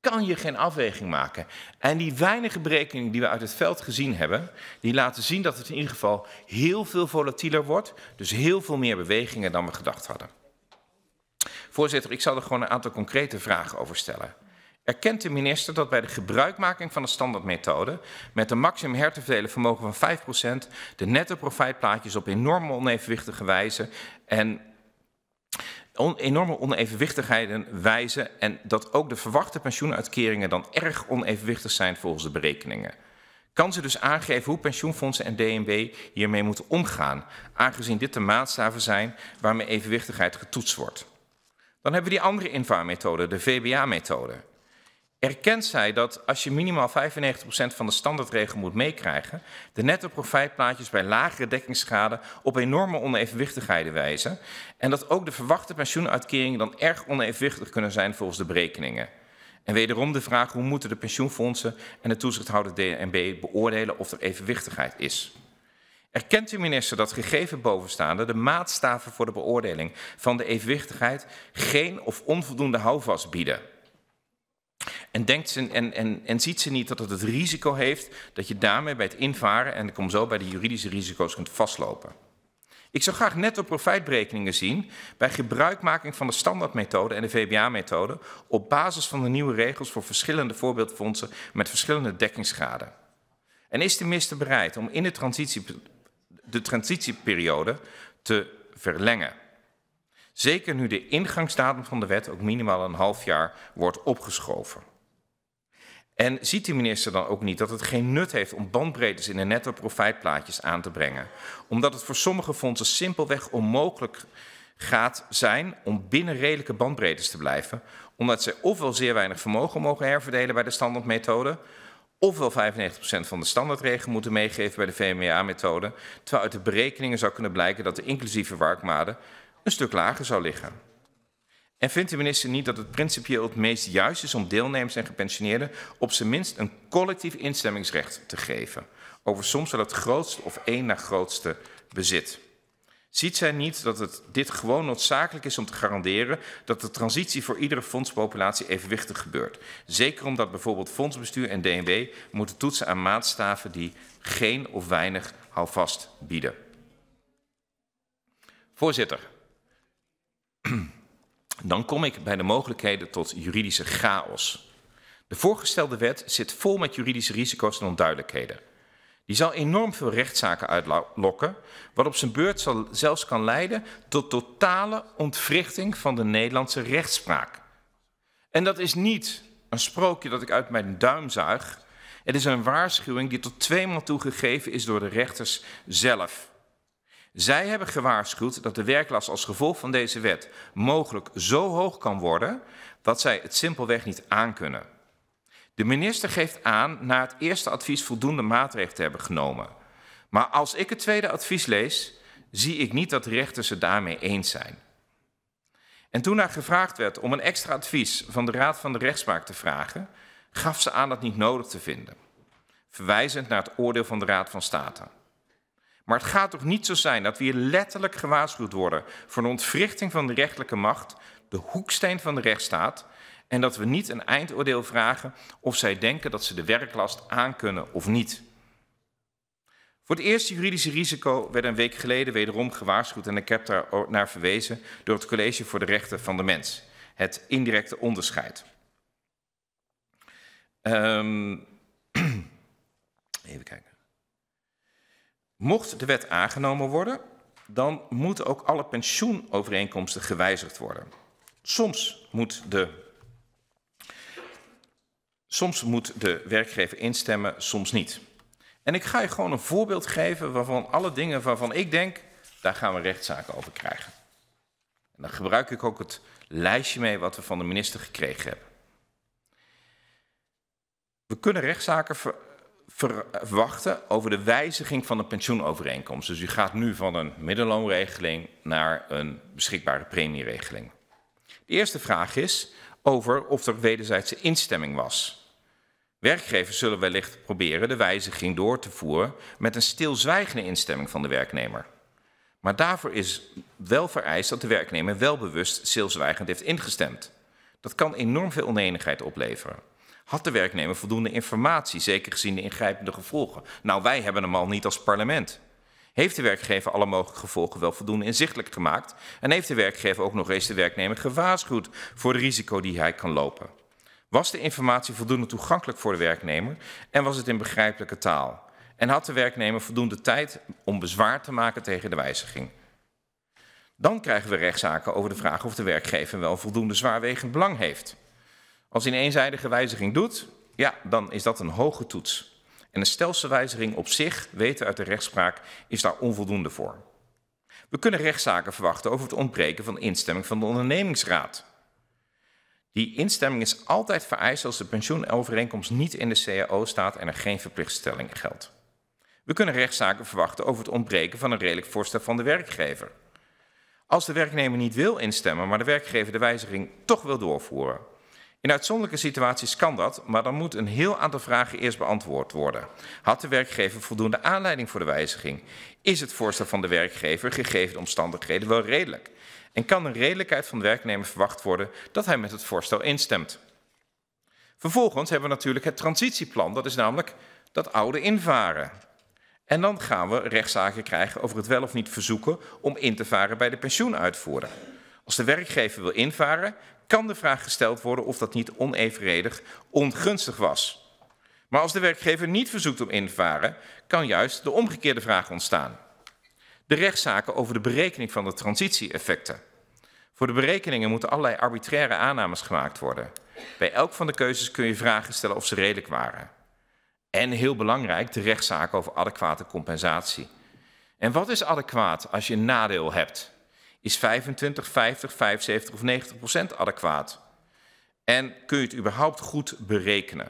kan je geen afweging maken. En die weinige berekeningen die we uit het veld gezien hebben, die laten zien dat het in ieder geval heel veel volatieler wordt, dus heel veel meer bewegingen dan we gedacht hadden. Voorzitter, ik zal er gewoon een aantal concrete vragen over stellen. Erkent de minister dat bij de gebruikmaking van de standaardmethode met een maximum hertevelen vermogen van 5% de netto profijtplaatjes op enorme onevenwichtige wijze en on, enorme onevenwichtigheden wijzen en dat ook de verwachte pensioenuitkeringen dan erg onevenwichtig zijn volgens de berekeningen. Kan ze dus aangeven hoe pensioenfondsen en DNB hiermee moeten omgaan, aangezien dit de maatstaven zijn waarmee evenwichtigheid getoetst wordt? Dan hebben we die andere invaarmethode, de VBA-methode erkent zij dat als je minimaal 95% van de standaardregel moet meekrijgen, de netto profijtplaatjes bij lagere dekkingsschade op enorme onevenwichtigheden wijzen en dat ook de verwachte pensioenuitkeringen dan erg onevenwichtig kunnen zijn volgens de berekeningen. En wederom de vraag hoe moeten de pensioenfondsen en de toezichthouder DNB beoordelen of er evenwichtigheid is. Erkent u minister dat gegeven bovenstaande de maatstaven voor de beoordeling van de evenwichtigheid geen of onvoldoende houvast bieden? En, denkt ze, en, en, en ziet ze niet dat het het risico heeft dat je daarmee bij het invaren, en ik kom zo bij de juridische risico's, kunt vastlopen. Ik zou graag netto profijtberekeningen zien bij gebruikmaking van de standaardmethode en de VBA-methode op basis van de nieuwe regels voor verschillende voorbeeldfondsen met verschillende dekkingsgraden. En is de minister bereid om in de, transitie, de transitieperiode te verlengen? Zeker nu de ingangsdatum van de wet ook minimaal een half jaar wordt opgeschoven. En ziet de minister dan ook niet dat het geen nut heeft om bandbreedtes in de netto profijtplaatjes aan te brengen? Omdat het voor sommige fondsen simpelweg onmogelijk gaat zijn om binnen redelijke bandbreedtes te blijven, omdat ze ofwel zeer weinig vermogen mogen herverdelen bij de standaardmethode, ofwel 95% van de standaardregel moeten meegeven bij de VMA-methode, terwijl uit de berekeningen zou kunnen blijken dat de inclusieve werkmade een stuk lager zou liggen. En vindt de minister niet dat het principieel het meest juist is om deelnemers en gepensioneerden op zijn minst een collectief instemmingsrecht te geven over soms wel het grootste of één na grootste bezit? Ziet zij niet dat het dit gewoon noodzakelijk is om te garanderen dat de transitie voor iedere fondspopulatie evenwichtig gebeurt? Zeker omdat bijvoorbeeld fondsbestuur en DNB moeten toetsen aan maatstaven die geen of weinig houvast bieden. Voorzitter dan kom ik bij de mogelijkheden tot juridische chaos. De voorgestelde wet zit vol met juridische risico's en onduidelijkheden. Die zal enorm veel rechtszaken uitlokken, wat op zijn beurt zal, zelfs kan leiden tot totale ontwrichting van de Nederlandse rechtspraak. En dat is niet een sprookje dat ik uit mijn duim zuig. Het is een waarschuwing die tot tweemaal toe gegeven is door de rechters zelf. Zij hebben gewaarschuwd dat de werklast als gevolg van deze wet mogelijk zo hoog kan worden dat zij het simpelweg niet aankunnen. De minister geeft aan na het eerste advies voldoende maatregelen te hebben genomen. Maar als ik het tweede advies lees, zie ik niet dat de rechters het daarmee eens zijn. En toen haar gevraagd werd om een extra advies van de Raad van de Rechtspraak te vragen, gaf ze aan dat niet nodig te vinden, verwijzend naar het oordeel van de Raad van State. Maar het gaat toch niet zo zijn dat we hier letterlijk gewaarschuwd worden voor de ontwrichting van de rechterlijke macht, de hoeksteen van de rechtsstaat, en dat we niet een eindoordeel vragen of zij denken dat ze de werklast aan kunnen of niet. Voor het eerste juridische risico werd een week geleden wederom gewaarschuwd en ik heb daar naar verwezen door het College voor de Rechten van de Mens, het indirecte onderscheid. Um, *clears throat* even kijken. Mocht de wet aangenomen worden, dan moeten ook alle pensioenovereenkomsten gewijzigd worden. Soms moet de, soms moet de werkgever instemmen, soms niet. En ik ga je gewoon een voorbeeld geven waarvan alle dingen waarvan ik denk, daar gaan we rechtszaken over krijgen. En dan gebruik ik ook het lijstje mee wat we van de minister gekregen hebben. We kunnen rechtszaken verwachten over de wijziging van de pensioenovereenkomst. Dus u gaat nu van een middenloonregeling naar een beschikbare premieregeling. De eerste vraag is over of er wederzijdse instemming was. Werkgevers zullen wellicht proberen de wijziging door te voeren met een stilzwijgende instemming van de werknemer. Maar daarvoor is wel vereist dat de werknemer wel bewust stilzwijgend heeft ingestemd. Dat kan enorm veel onenigheid opleveren. Had de werknemer voldoende informatie, zeker gezien de ingrijpende gevolgen? Nou, wij hebben hem al niet als parlement. Heeft de werkgever alle mogelijke gevolgen wel voldoende inzichtelijk gemaakt? En heeft de werkgever ook nog eens de werknemer gewaarschuwd voor het risico die hij kan lopen? Was de informatie voldoende toegankelijk voor de werknemer en was het in begrijpelijke taal? En had de werknemer voldoende tijd om bezwaar te maken tegen de wijziging? Dan krijgen we rechtszaken over de vraag of de werkgever wel voldoende zwaarwegend belang heeft. Als hij een eenzijdige wijziging doet, ja, dan is dat een hoge toets. En een stelselwijziging op zich, weten uit de rechtspraak, is daar onvoldoende voor. We kunnen rechtszaken verwachten over het ontbreken van de instemming van de ondernemingsraad. Die instemming is altijd vereist als de pensioenovereenkomst niet in de CAO staat en er geen verplichtstelling geldt. We kunnen rechtszaken verwachten over het ontbreken van een redelijk voorstel van de werkgever. Als de werknemer niet wil instemmen, maar de werkgever de wijziging toch wil doorvoeren, in uitzonderlijke situaties kan dat, maar dan moet een heel aantal vragen eerst beantwoord worden. Had de werkgever voldoende aanleiding voor de wijziging? Is het voorstel van de werkgever gegeven de omstandigheden wel redelijk? En kan een redelijkheid van de werknemer verwacht worden dat hij met het voorstel instemt? Vervolgens hebben we natuurlijk het transitieplan, dat is namelijk dat oude invaren. En dan gaan we rechtszaken krijgen over het wel of niet verzoeken om in te varen bij de pensioenuitvoerder. Als de werkgever wil invaren, kan de vraag gesteld worden of dat niet onevenredig ongunstig was. Maar als de werkgever niet verzoekt om invaren, kan juist de omgekeerde vraag ontstaan. De rechtszaken over de berekening van de transitieeffecten. Voor de berekeningen moeten allerlei arbitraire aannames gemaakt worden. Bij elk van de keuzes kun je vragen stellen of ze redelijk waren. En heel belangrijk, de rechtszaak over adequate compensatie. En wat is adequaat als je een nadeel hebt? Is 25, 50, 75 of 90 procent adequaat? En kun je het überhaupt goed berekenen?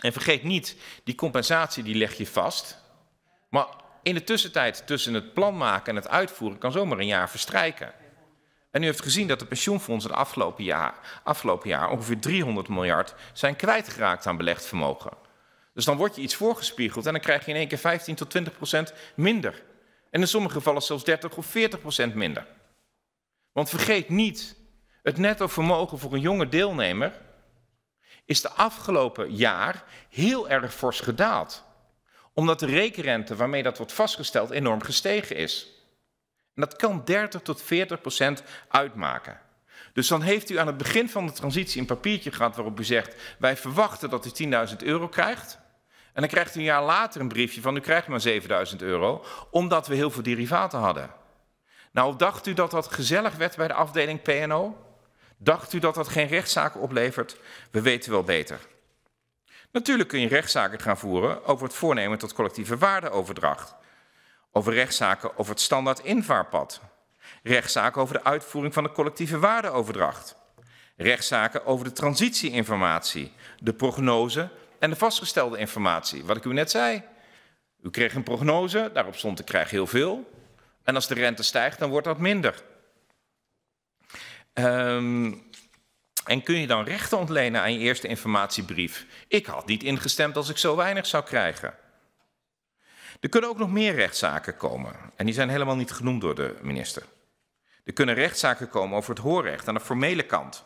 En vergeet niet, die compensatie die leg je vast. Maar in de tussentijd tussen het plan maken en het uitvoeren kan zomaar een jaar verstrijken. En u heeft gezien dat de pensioenfondsen het afgelopen jaar, afgelopen jaar ongeveer 300 miljard zijn kwijtgeraakt aan belegd vermogen. Dus dan wordt je iets voorgespiegeld en dan krijg je in één keer 15 tot 20 procent minder en in sommige gevallen zelfs 30 of 40 procent minder. Want vergeet niet, het netto vermogen voor een jonge deelnemer is de afgelopen jaar heel erg fors gedaald. Omdat de rekenrente waarmee dat wordt vastgesteld enorm gestegen is. En dat kan 30 tot 40 procent uitmaken. Dus dan heeft u aan het begin van de transitie een papiertje gehad waarop u zegt: wij verwachten dat u 10.000 euro krijgt. En dan krijgt u een jaar later een briefje van u krijgt maar 7000 euro, omdat we heel veel derivaten hadden. Nou, dacht u dat dat gezellig werd bij de afdeling PNO? Dacht u dat dat geen rechtszaken oplevert? We weten wel beter. Natuurlijk kun je rechtszaken gaan voeren over het voornemen tot collectieve waardeoverdracht. Over rechtszaken over het standaard invaarpad. Rechtszaken over de uitvoering van de collectieve waardeoverdracht. Rechtszaken over de transitieinformatie, de prognose, en de vastgestelde informatie. Wat ik u net zei. U kreeg een prognose, daarop stond ik krijg heel veel. En als de rente stijgt, dan wordt dat minder. Um, en kun je dan rechten ontlenen aan je eerste informatiebrief? Ik had niet ingestemd als ik zo weinig zou krijgen. Er kunnen ook nog meer rechtszaken komen. En die zijn helemaal niet genoemd door de minister. Er kunnen rechtszaken komen over het hoorrecht aan de formele kant.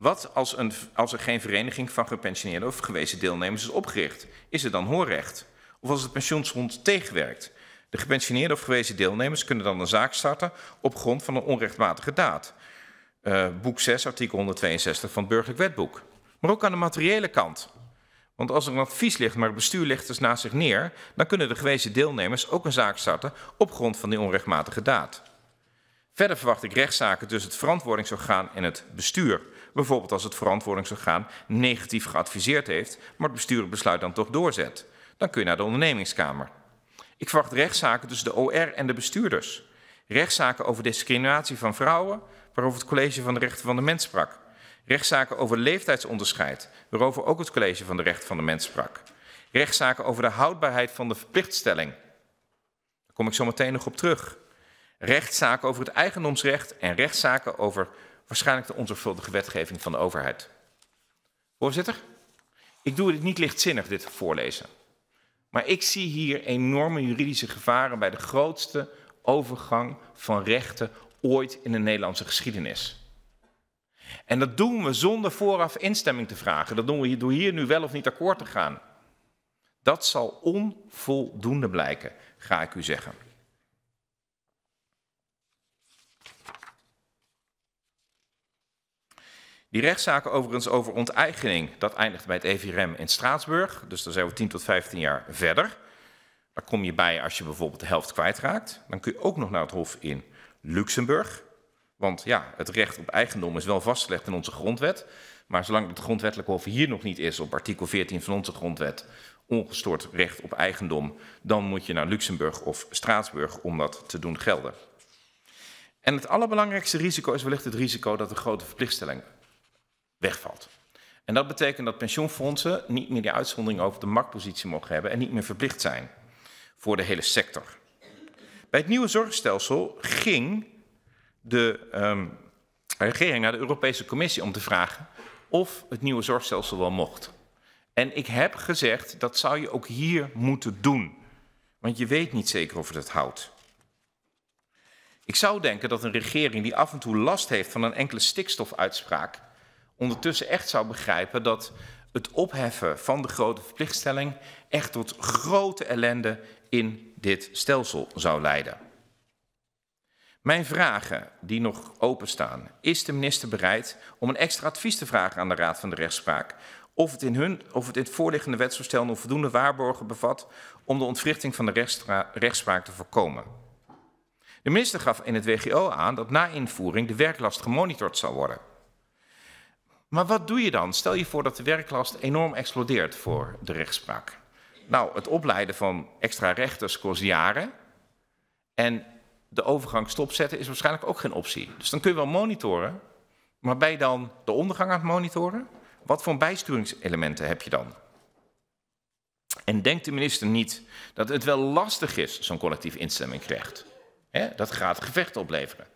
Wat als, een, als er geen vereniging van gepensioneerden of gewezen deelnemers is opgericht? Is er dan hoorrecht? Of als het pensioenfonds tegenwerkt? De gepensioneerde of gewezen deelnemers kunnen dan een zaak starten op grond van een onrechtmatige daad. Uh, boek 6, artikel 162 van het burgerlijk wetboek. Maar ook aan de materiële kant. Want als er een advies ligt, maar het bestuur legt dus naast zich neer, dan kunnen de gewezen deelnemers ook een zaak starten op grond van die onrechtmatige daad. Verder verwacht ik rechtszaken tussen het verantwoordingsorgaan en het bestuur bijvoorbeeld als het verantwoordingsorgaan negatief geadviseerd heeft, maar het bestuurlijk besluit dan toch doorzet. Dan kun je naar de ondernemingskamer. Ik verwacht rechtszaken tussen de OR en de bestuurders. Rechtszaken over discriminatie van vrouwen, waarover het college van de rechten van de mens sprak. Rechtszaken over leeftijdsonderscheid, waarover ook het college van de rechten van de mens sprak. Rechtszaken over de houdbaarheid van de verplichtstelling. Daar kom ik zo meteen nog op terug. Rechtszaken over het eigendomsrecht en rechtszaken over waarschijnlijk de onzorgvuldige wetgeving van de overheid. Voorzitter, ik doe dit niet lichtzinnig, dit voorlezen. Maar ik zie hier enorme juridische gevaren bij de grootste overgang van rechten ooit in de Nederlandse geschiedenis. En dat doen we zonder vooraf instemming te vragen. Dat doen we door hier nu wel of niet akkoord te gaan. Dat zal onvoldoende blijken, ga ik u zeggen. Die rechtszaken overigens over onteigening, dat eindigt bij het EVRM in Straatsburg. Dus dan zijn we 10 tot 15 jaar verder. Daar kom je bij als je bijvoorbeeld de helft kwijtraakt. Dan kun je ook nog naar het Hof in Luxemburg. Want ja, het recht op eigendom is wel vastgelegd in onze grondwet. Maar zolang het grondwettelijk hof hier nog niet is, op artikel 14 van onze grondwet, ongestoord recht op eigendom, dan moet je naar Luxemburg of Straatsburg om dat te doen gelden. En het allerbelangrijkste risico is wellicht het risico dat de grote verplichtstelling wegvalt. En dat betekent dat pensioenfondsen niet meer die uitzondering over de marktpositie mogen hebben en niet meer verplicht zijn voor de hele sector. Bij het nieuwe zorgstelsel ging de um, regering naar de Europese Commissie om te vragen of het nieuwe zorgstelsel wel mocht. En ik heb gezegd, dat zou je ook hier moeten doen. Want je weet niet zeker of het houdt. Ik zou denken dat een regering die af en toe last heeft van een enkele stikstofuitspraak ondertussen echt zou begrijpen dat het opheffen van de grote verplichtstelling echt tot grote ellende in dit stelsel zou leiden. Mijn vragen die nog openstaan. Is de minister bereid om een extra advies te vragen aan de Raad van de Rechtspraak? Of het in, hun, of het, in het voorliggende wetsvoorstel nog voldoende waarborgen bevat om de ontwrichting van de rechtspraak te voorkomen? De minister gaf in het WGO aan dat na invoering de werklast gemonitord zal worden. Maar wat doe je dan? Stel je voor dat de werklast enorm explodeert voor de rechtspraak. Nou, het opleiden van extra rechters kost jaren. En de overgang stopzetten is waarschijnlijk ook geen optie. Dus dan kun je wel monitoren, maar ben je dan de ondergang aan het monitoren? Wat voor bijsturingselementen heb je dan? En denkt de minister niet dat het wel lastig is, zo'n collectief instemmingrecht? krijgt? dat gaat gevechten opleveren.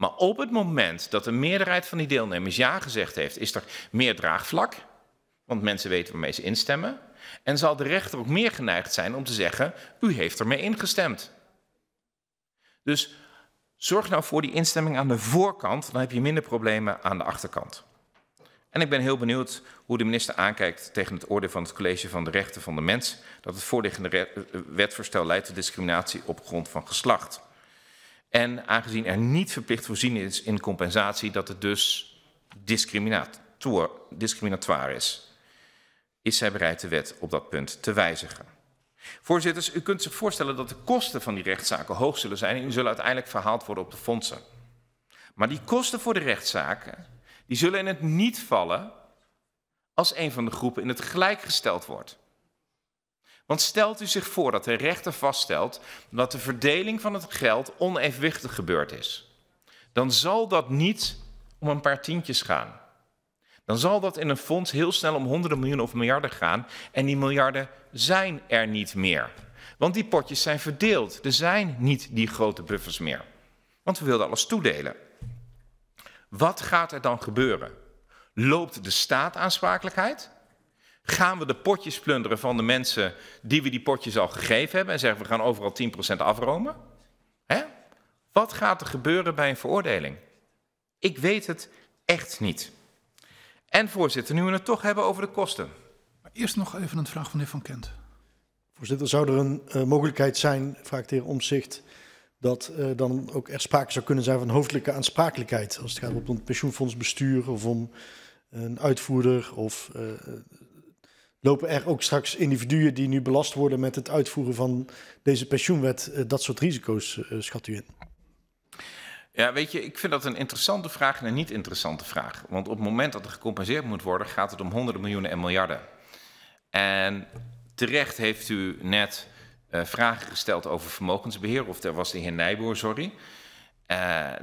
Maar op het moment dat de meerderheid van die deelnemers ja gezegd heeft, is er meer draagvlak. Want mensen weten waarmee ze instemmen. En zal de rechter ook meer geneigd zijn om te zeggen: U heeft ermee ingestemd. Dus zorg nou voor die instemming aan de voorkant, dan heb je minder problemen aan de achterkant. En ik ben heel benieuwd hoe de minister aankijkt tegen het oordeel van het College van de Rechten van de Mens dat het voorliggende eh, wetvoorstel leidt tot discriminatie op grond van geslacht. En aangezien er niet verplicht voorzien is in compensatie, dat het dus discriminatoire is. Is zij bereid de wet op dat punt te wijzigen? Voorzitters, u kunt zich voorstellen dat de kosten van die rechtszaken hoog zullen zijn en die zullen uiteindelijk verhaald worden op de fondsen. Maar die kosten voor de rechtszaken, die zullen in het niet vallen als een van de groepen in het gelijk gesteld wordt. Want stelt u zich voor dat de rechter vaststelt dat de verdeling van het geld onevenwichtig gebeurd is. Dan zal dat niet om een paar tientjes gaan. Dan zal dat in een fonds heel snel om honderden miljoenen of miljarden gaan. En die miljarden zijn er niet meer. Want die potjes zijn verdeeld. Er zijn niet die grote buffers meer. Want we wilden alles toedelen. Wat gaat er dan gebeuren? Loopt de staat aansprakelijkheid? gaan we de potjes plunderen van de mensen die we die potjes al gegeven hebben en zeggen we gaan overal 10% afromen? Hè? Wat gaat er gebeuren bij een veroordeling? Ik weet het echt niet. En voorzitter, nu we het toch hebben over de kosten. Maar eerst nog even een vraag van de heer Van Kent. Voorzitter, zou er een eh, mogelijkheid zijn, vraagt de heer Omzicht, dat uh, dan ook er sprake zou kunnen zijn van hoofdelijke aansprakelijkheid als het gaat om het pensioenfonds bestuur of om een uitvoerder of eh, lopen er ook straks individuen die nu belast worden met het uitvoeren van deze pensioenwet eh, dat soort risico's eh, schat u in? Ja, weet je, ik vind dat een interessante vraag en een niet interessante vraag. Want op het moment dat er gecompenseerd moet worden, gaat het om honderden miljoenen en miljarden. En terecht heeft u net eh, vragen gesteld over vermogensbeheer, of daar was de heer Nijboer, sorry.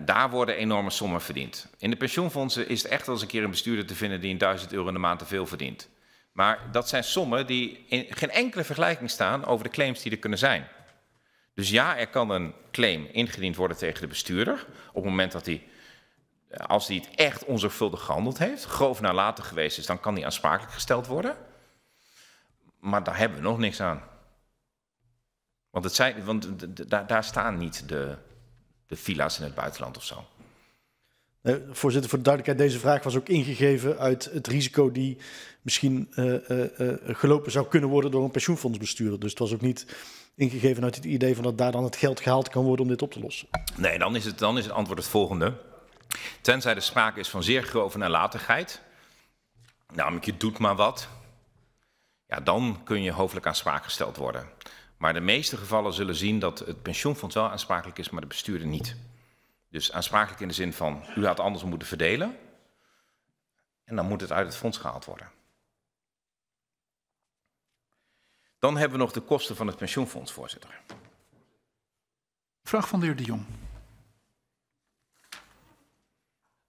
daar worden enorme sommen verdiend. In de pensioenfondsen is het echt als een keer een bestuurder te vinden die 1000 euro in de maand te veel verdient. Maar dat zijn sommen die in geen enkele vergelijking staan over de claims die er kunnen zijn. Dus ja, er kan een claim ingediend worden tegen de bestuurder. Op het moment dat hij, als hij het echt onzorgvuldig gehandeld heeft, groof nalatig geweest is, dan kan hij aansprakelijk gesteld worden. Maar daar hebben we nog niks aan. Want, het zijn, want daar staan niet de, de villa's in het buitenland of zo. Uh, voorzitter, voor de duidelijkheid, deze vraag was ook ingegeven uit het risico die misschien uh, uh, gelopen zou kunnen worden door een pensioenfondsbestuurder. Dus het was ook niet ingegeven uit het idee van dat daar dan het geld gehaald kan worden om dit op te lossen. Nee, dan is het, dan is het antwoord het volgende. Tenzij er sprake is van zeer grove nalatigheid, namelijk je doet maar wat, ja, dan kun je hoofdelijk aansprakelijk gesteld worden. Maar de meeste gevallen zullen zien dat het pensioenfonds wel aansprakelijk is, maar de bestuurder niet. Dus aansprakelijk in de zin van u had anders moeten verdelen. En dan moet het uit het fonds gehaald worden. Dan hebben we nog de kosten van het pensioenfonds, voorzitter. Vraag van de heer De Jong.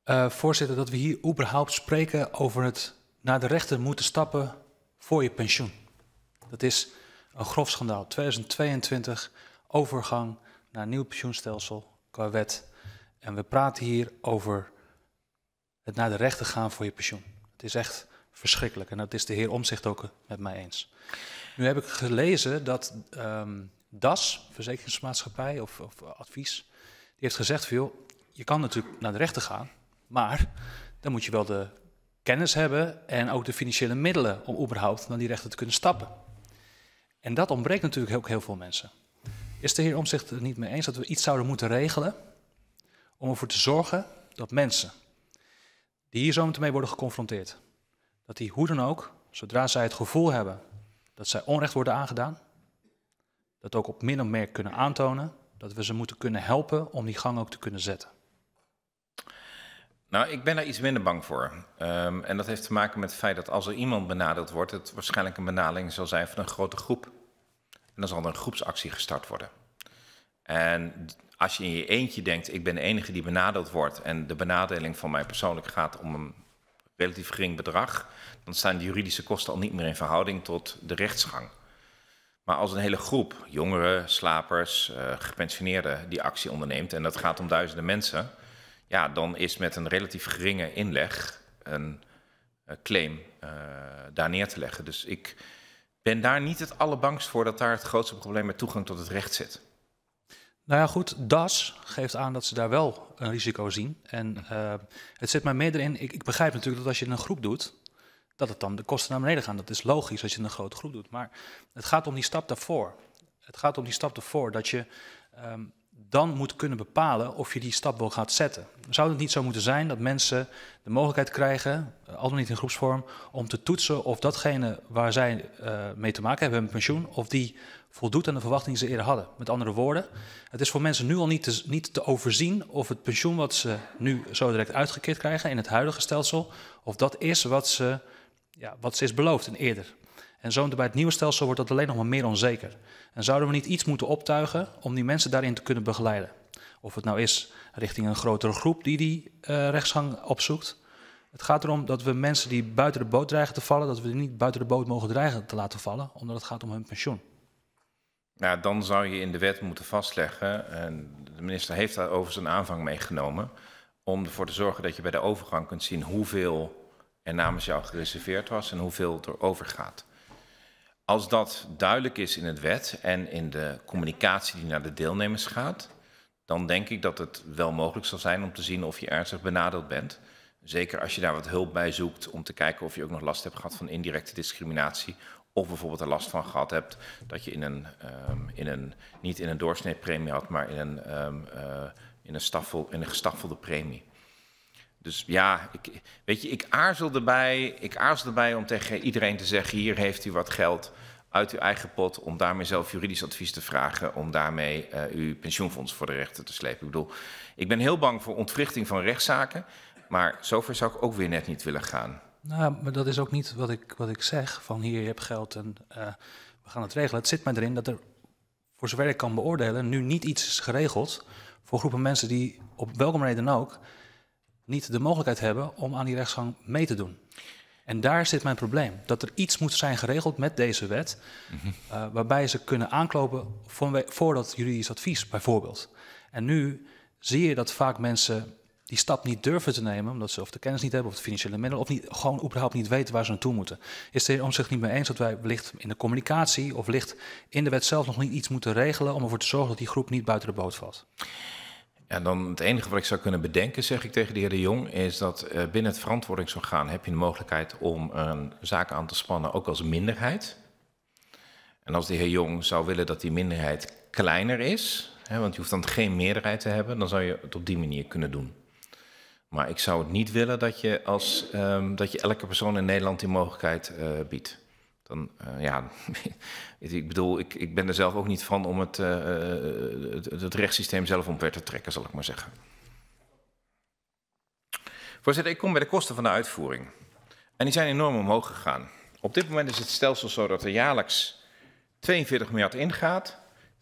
Uh, voorzitter, dat we hier überhaupt spreken over het naar de rechter moeten stappen voor je pensioen. Dat is een grof schandaal. 2022, overgang naar nieuw pensioenstelsel qua wet. En we praten hier over het naar de rechter gaan voor je pensioen. Het is echt verschrikkelijk. En dat is de heer Omzicht ook met mij eens. Nu heb ik gelezen dat ehm, DAS, verzekeringsmaatschappij of, of, advies, die heeft gezegd: veel, je kan natuurlijk naar de rechter gaan, maar dan moet je wel de kennis hebben en ook de financiële middelen om überhaupt naar die rechter te kunnen stappen. En dat ontbreekt natuurlijk ook heel veel mensen. Is de heer Omzicht het niet mee eens dat we iets zouden moeten regelen om ervoor te zorgen dat mensen die hier zometeen mee worden geconfronteerd, dat die hoe dan ook, zodra zij het gevoel hebben dat zij onrecht worden aangedaan, dat ook op min of meer kunnen aantonen dat we ze moeten kunnen helpen om die gang ook te kunnen zetten. Nou, ik ben daar iets minder bang voor. Ehm, en dat heeft te maken met het feit dat als er iemand benadeeld wordt, het waarschijnlijk een benadering zal zijn van een grote groep. En dan zal er een groepsactie gestart worden. En als je in je eentje denkt, ik ben de enige die benadeeld wordt en de benadeling van mij persoonlijk gaat om een relatief gering bedrag, dan staan de juridische kosten al niet meer in verhouding tot de rechtsgang. Maar als een hele groep, jongeren, slapers, uh, gepensioneerden, die actie onderneemt, en dat gaat om duizenden mensen, ja, dan is met een relatief geringe inleg een eh, claim uh, daar neer te leggen. Dus ik ben daar niet het allerbangst voor dat daar het grootste probleem met toegang tot het recht zit. Nou ja, goed, DAS geeft aan dat ze daar wel een risico zien. En mhm. eh, het zit mij meer in. ik, ik, begrijp natuurlijk dat als je een groep doet, dat het dan de kosten naar beneden gaan. Dat is logisch als je een grote groep doet. Maar het gaat om die stap daarvoor. Het gaat om die stap daarvoor dat je ehm, dan moet kunnen bepalen of je die stap wel gaat zetten. Zou het niet zo moeten zijn dat mensen de mogelijkheid krijgen, eh, al dan niet in groepsvorm, om te toetsen of datgene waar zij eh, mee te maken hebben, hun pensioen, of die voldoet aan de verwachtingen die ze eerder hadden? Met andere woorden, het is voor mensen nu al niet te, niet te overzien of het pensioen wat ze nu zo direct uitgekeerd krijgen in het huidige stelsel, of dat is wat ze, ja, wat ze is beloofd en eerder. En zo bij het nieuwe stelsel wordt dat alleen nog maar meer onzeker. En zouden we niet iets moeten optuigen om die mensen daarin te kunnen begeleiden? Of het nou is richting een grotere groep die die eh, rechtsgang opzoekt. Het gaat erom dat we mensen die buiten de boot dreigen te vallen, dat we die niet buiten de boot mogen dreigen te laten vallen, omdat het gaat om hun pensioen. Nou, dan zou je in de wet moeten vastleggen, en de minister heeft daar overigens een aanvang meegenomen, om ervoor te zorgen dat je bij de overgang kunt zien hoeveel er namens jou gereserveerd was en hoeveel er overgaat. Als dat duidelijk is in het wet en in de communicatie die naar de deelnemers gaat, dan denk ik dat het wel mogelijk zal zijn om te zien of je ernstig benadeeld bent. Zeker als je daar wat hulp bij zoekt om te kijken of je ook nog last hebt gehad van indirecte discriminatie. Of bijvoorbeeld er last van gehad hebt dat je in een, um, in een niet in een doorsneepremie had, maar in een, ehm, eh, in een, staffel, in een gestaffelde premie. Dus ja, ik, weet je, ik aarzel, erbij, ik aarzel erbij om tegen iedereen te zeggen: hier heeft u wat geld uit uw eigen pot om daarmee zelf juridisch advies te vragen, om daarmee eh, uw pensioenfonds voor de rechter te slepen. Ik bedoel, ik ben heel bang voor ontwrichting van rechtszaken, maar zover zou ik ook weer net niet willen gaan. Nou, maar dat is ook niet wat ik, wat ik zeg, van hier, je hebt geld en eh, we gaan het regelen. Het zit mij erin dat er, voor zover ik kan beoordelen, nu niet iets is geregeld voor groepen mensen die op welke manier dan ook niet de mogelijkheid hebben om aan die rechtsgang mee te doen. En daar zit mijn probleem. Dat er iets moet zijn geregeld met deze wet, mhm. eh, waarbij ze kunnen aanklopen voor, voor dat juridisch advies, bijvoorbeeld. En nu zie je dat vaak mensen die stap niet durven te nemen, omdat ze of de kennis niet hebben, of de financiële middelen, of niet, gewoon überhaupt niet weten waar ze naartoe moeten. Is de om zich niet mee eens dat wij wellicht in de communicatie of wellicht in de wet zelf nog niet iets moeten regelen om ervoor te zorgen dat die groep niet buiten de boot valt? Ja, dan het enige wat ik zou kunnen bedenken, zeg ik tegen de heer De Jong, is dat uh, binnen het verantwoordingsorgaan heb je de mogelijkheid om een zaak aan te spannen, ook als minderheid. En als de heer Jong zou willen dat die minderheid kleiner is, hè, want je hoeft dan geen meerderheid te hebben, dan zou je het op die manier kunnen doen. Maar ik zou het niet willen dat je, als, um, dat je elke persoon in Nederland die mogelijkheid uh, biedt. Dan, eh, ja, *laughs* ik bedoel, ik, ik ben er zelf ook niet van om het, eh, eh, het, het rechtssysteem zelf omver te trekken, zal ik maar zeggen. Voorzitter, ik kom bij de kosten van de uitvoering. En die zijn enorm omhoog gegaan. Op dit moment is het stelsel zo dat er jaarlijks 42 miljard ingaat,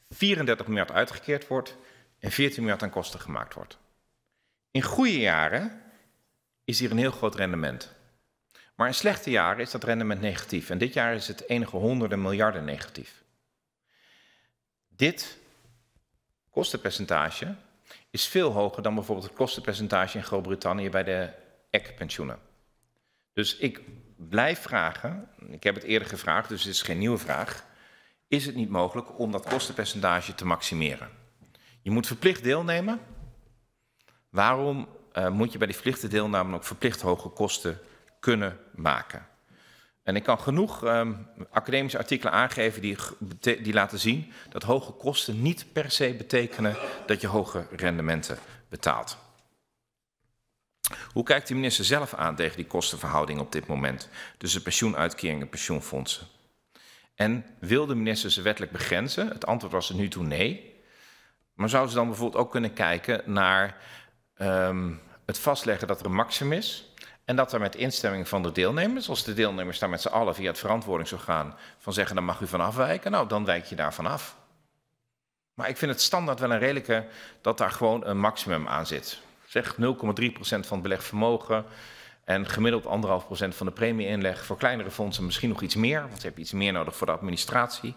34 miljard uitgekeerd wordt en 14 miljard aan kosten gemaakt wordt. In goede jaren is hier een heel groot rendement. Maar in slechte jaren is dat rendement negatief. En dit jaar is het enige honderden miljarden negatief. Dit kostenpercentage is veel hoger dan bijvoorbeeld het kostenpercentage in Groot-Brittannië bij de EC-pensioenen. Dus ik blijf vragen, ik heb het eerder gevraagd, dus het is geen nieuwe vraag. Is het niet mogelijk om dat kostenpercentage te maximeren? Je moet verplicht deelnemen. Waarom uh, moet je bij die verplichte deelname ook verplicht hoge kosten kunnen maken. En ik kan genoeg ehm, academische artikelen aangeven die, die laten zien dat hoge kosten niet per se betekenen dat je hoge rendementen betaalt. Hoe kijkt de minister zelf aan tegen die kostenverhouding op dit moment tussen pensioenuitkeringen en pensioenfondsen? En wil de minister ze wettelijk begrenzen? Het antwoord was er nu toe nee. Maar zou ze dan bijvoorbeeld ook kunnen kijken naar ehm, het vastleggen dat er een maximum is en dat er met instemming van de deelnemers, als de deelnemers daar met z'n allen via het verantwoordingsorgaan van zeggen, dan mag u van afwijken, nou dan wijk je daar van af. Maar ik vind het standaard wel een redelijke dat daar gewoon een maximum aan zit. Zeg 0,3% van het belegd en gemiddeld 1,5% van de premie inleg Voor kleinere fondsen misschien nog iets meer, want ze hebben iets meer nodig voor de administratie.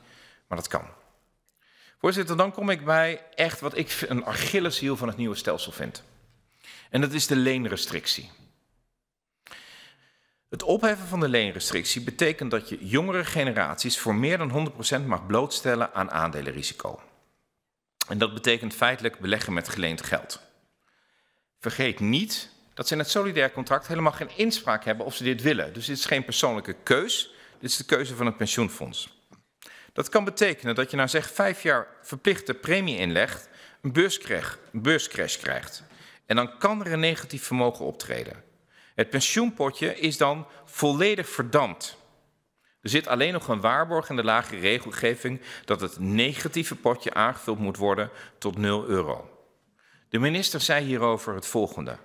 Maar dat kan. Voorzitter, dan kom ik bij echt wat ik een Achilleshiel van het nieuwe stelsel vind. En dat is de leenrestrictie. Het opheffen van de leenrestrictie betekent dat je jongere generaties voor meer dan 100% mag blootstellen aan aandelenrisico. En dat betekent feitelijk beleggen met geleend geld. Vergeet niet dat ze in het solidair contract helemaal geen inspraak hebben of ze dit willen. Dus dit is geen persoonlijke keus, dit is de keuze van het pensioenfonds. Dat kan betekenen dat je na nou zeg vijf jaar verplichte premie inlegt, een beurscrash, een beurscrash krijgt. En dan kan er een negatief vermogen optreden. Het pensioenpotje is dan volledig verdampt. Er zit alleen nog een waarborg in de lage regelgeving dat het negatieve potje aangevuld moet worden tot 0 euro. De minister zei hierover het volgende.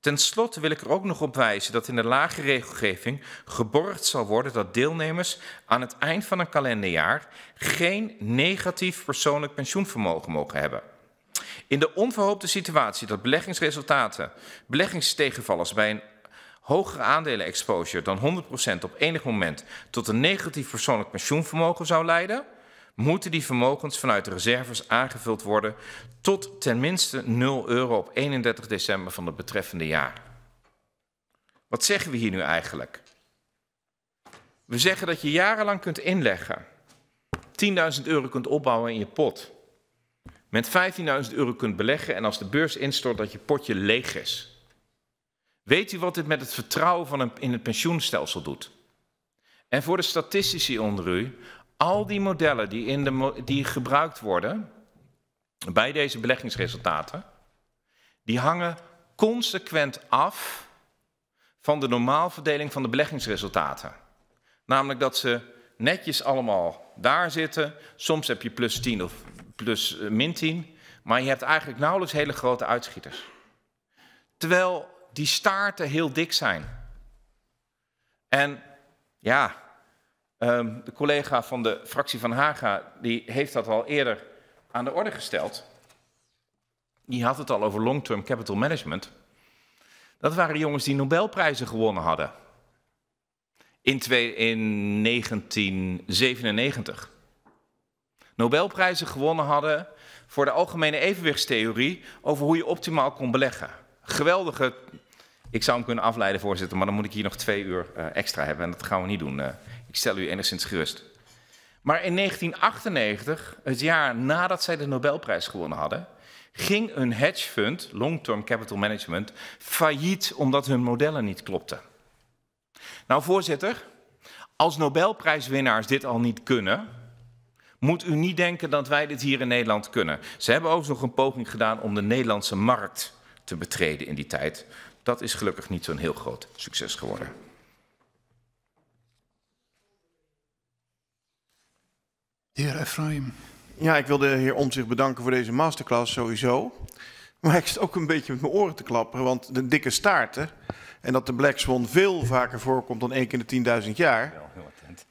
Ten slotte wil ik er ook nog op wijzen dat in de lage regelgeving geborgd zal worden dat deelnemers aan het eind van een kalenderjaar geen negatief persoonlijk pensioenvermogen mogen hebben. In de onverhoopte situatie dat beleggingsresultaten, beleggingstegenvallers bij een hogere aandelen-exposure dan 100% op enig moment tot een negatief persoonlijk pensioenvermogen zou leiden, moeten die vermogens vanuit de reserves aangevuld worden tot ten minste 0 euro op 31 december van het betreffende jaar. Wat zeggen we hier nu eigenlijk? We zeggen dat je jarenlang kunt inleggen, 10.000 euro kunt opbouwen in je pot, met 15.000 euro kunt beleggen en als de beurs instort dat je potje leeg is. Weet u wat dit met het vertrouwen van een, in het pensioenstelsel doet? En voor de statistici onder u, al die modellen die, in de, die gebruikt worden bij deze beleggingsresultaten, die hangen consequent af van de normaalverdeling van de beleggingsresultaten. Namelijk dat ze netjes allemaal daar zitten. Soms heb je plus 10 of plus eh, min 10, maar je hebt eigenlijk nauwelijks hele grote uitschieters. Terwijl die staarten heel dik zijn. En ja, ehm, de collega van de fractie van Haga, die heeft dat al eerder aan de orde gesteld. Die had het al over long-term capital management. Dat waren jongens die Nobelprijzen gewonnen hadden. In, in 1997. Nobelprijzen gewonnen hadden voor de algemene evenwichtstheorie over hoe je optimaal kon beleggen. Geweldige ik zou hem kunnen afleiden, voorzitter, maar dan moet ik hier nog twee uur eh, extra hebben. En dat gaan we niet doen. Eh. ik stel u enigszins gerust. Maar in 1998, het jaar nadat zij de Nobelprijs gewonnen hadden, ging een hedge fund, Long Term Capital Management, failliet omdat hun modellen niet klopten. Nou, voorzitter, als Nobelprijswinnaars dit al niet kunnen, moet u niet denken dat wij dit hier in Nederland kunnen. Ze hebben ook nog een poging gedaan om de Nederlandse markt te betreden in die tijd. Dat is gelukkig niet zo'n heel groot succes geworden. heer Efraim. Ja, ik wil de heer zich bedanken voor deze masterclass sowieso. Maar ik zit ook een beetje met mijn oren te klapperen, want de dikke staarten... en dat de Black Swan veel vaker voorkomt dan één keer in de 10.000 jaar...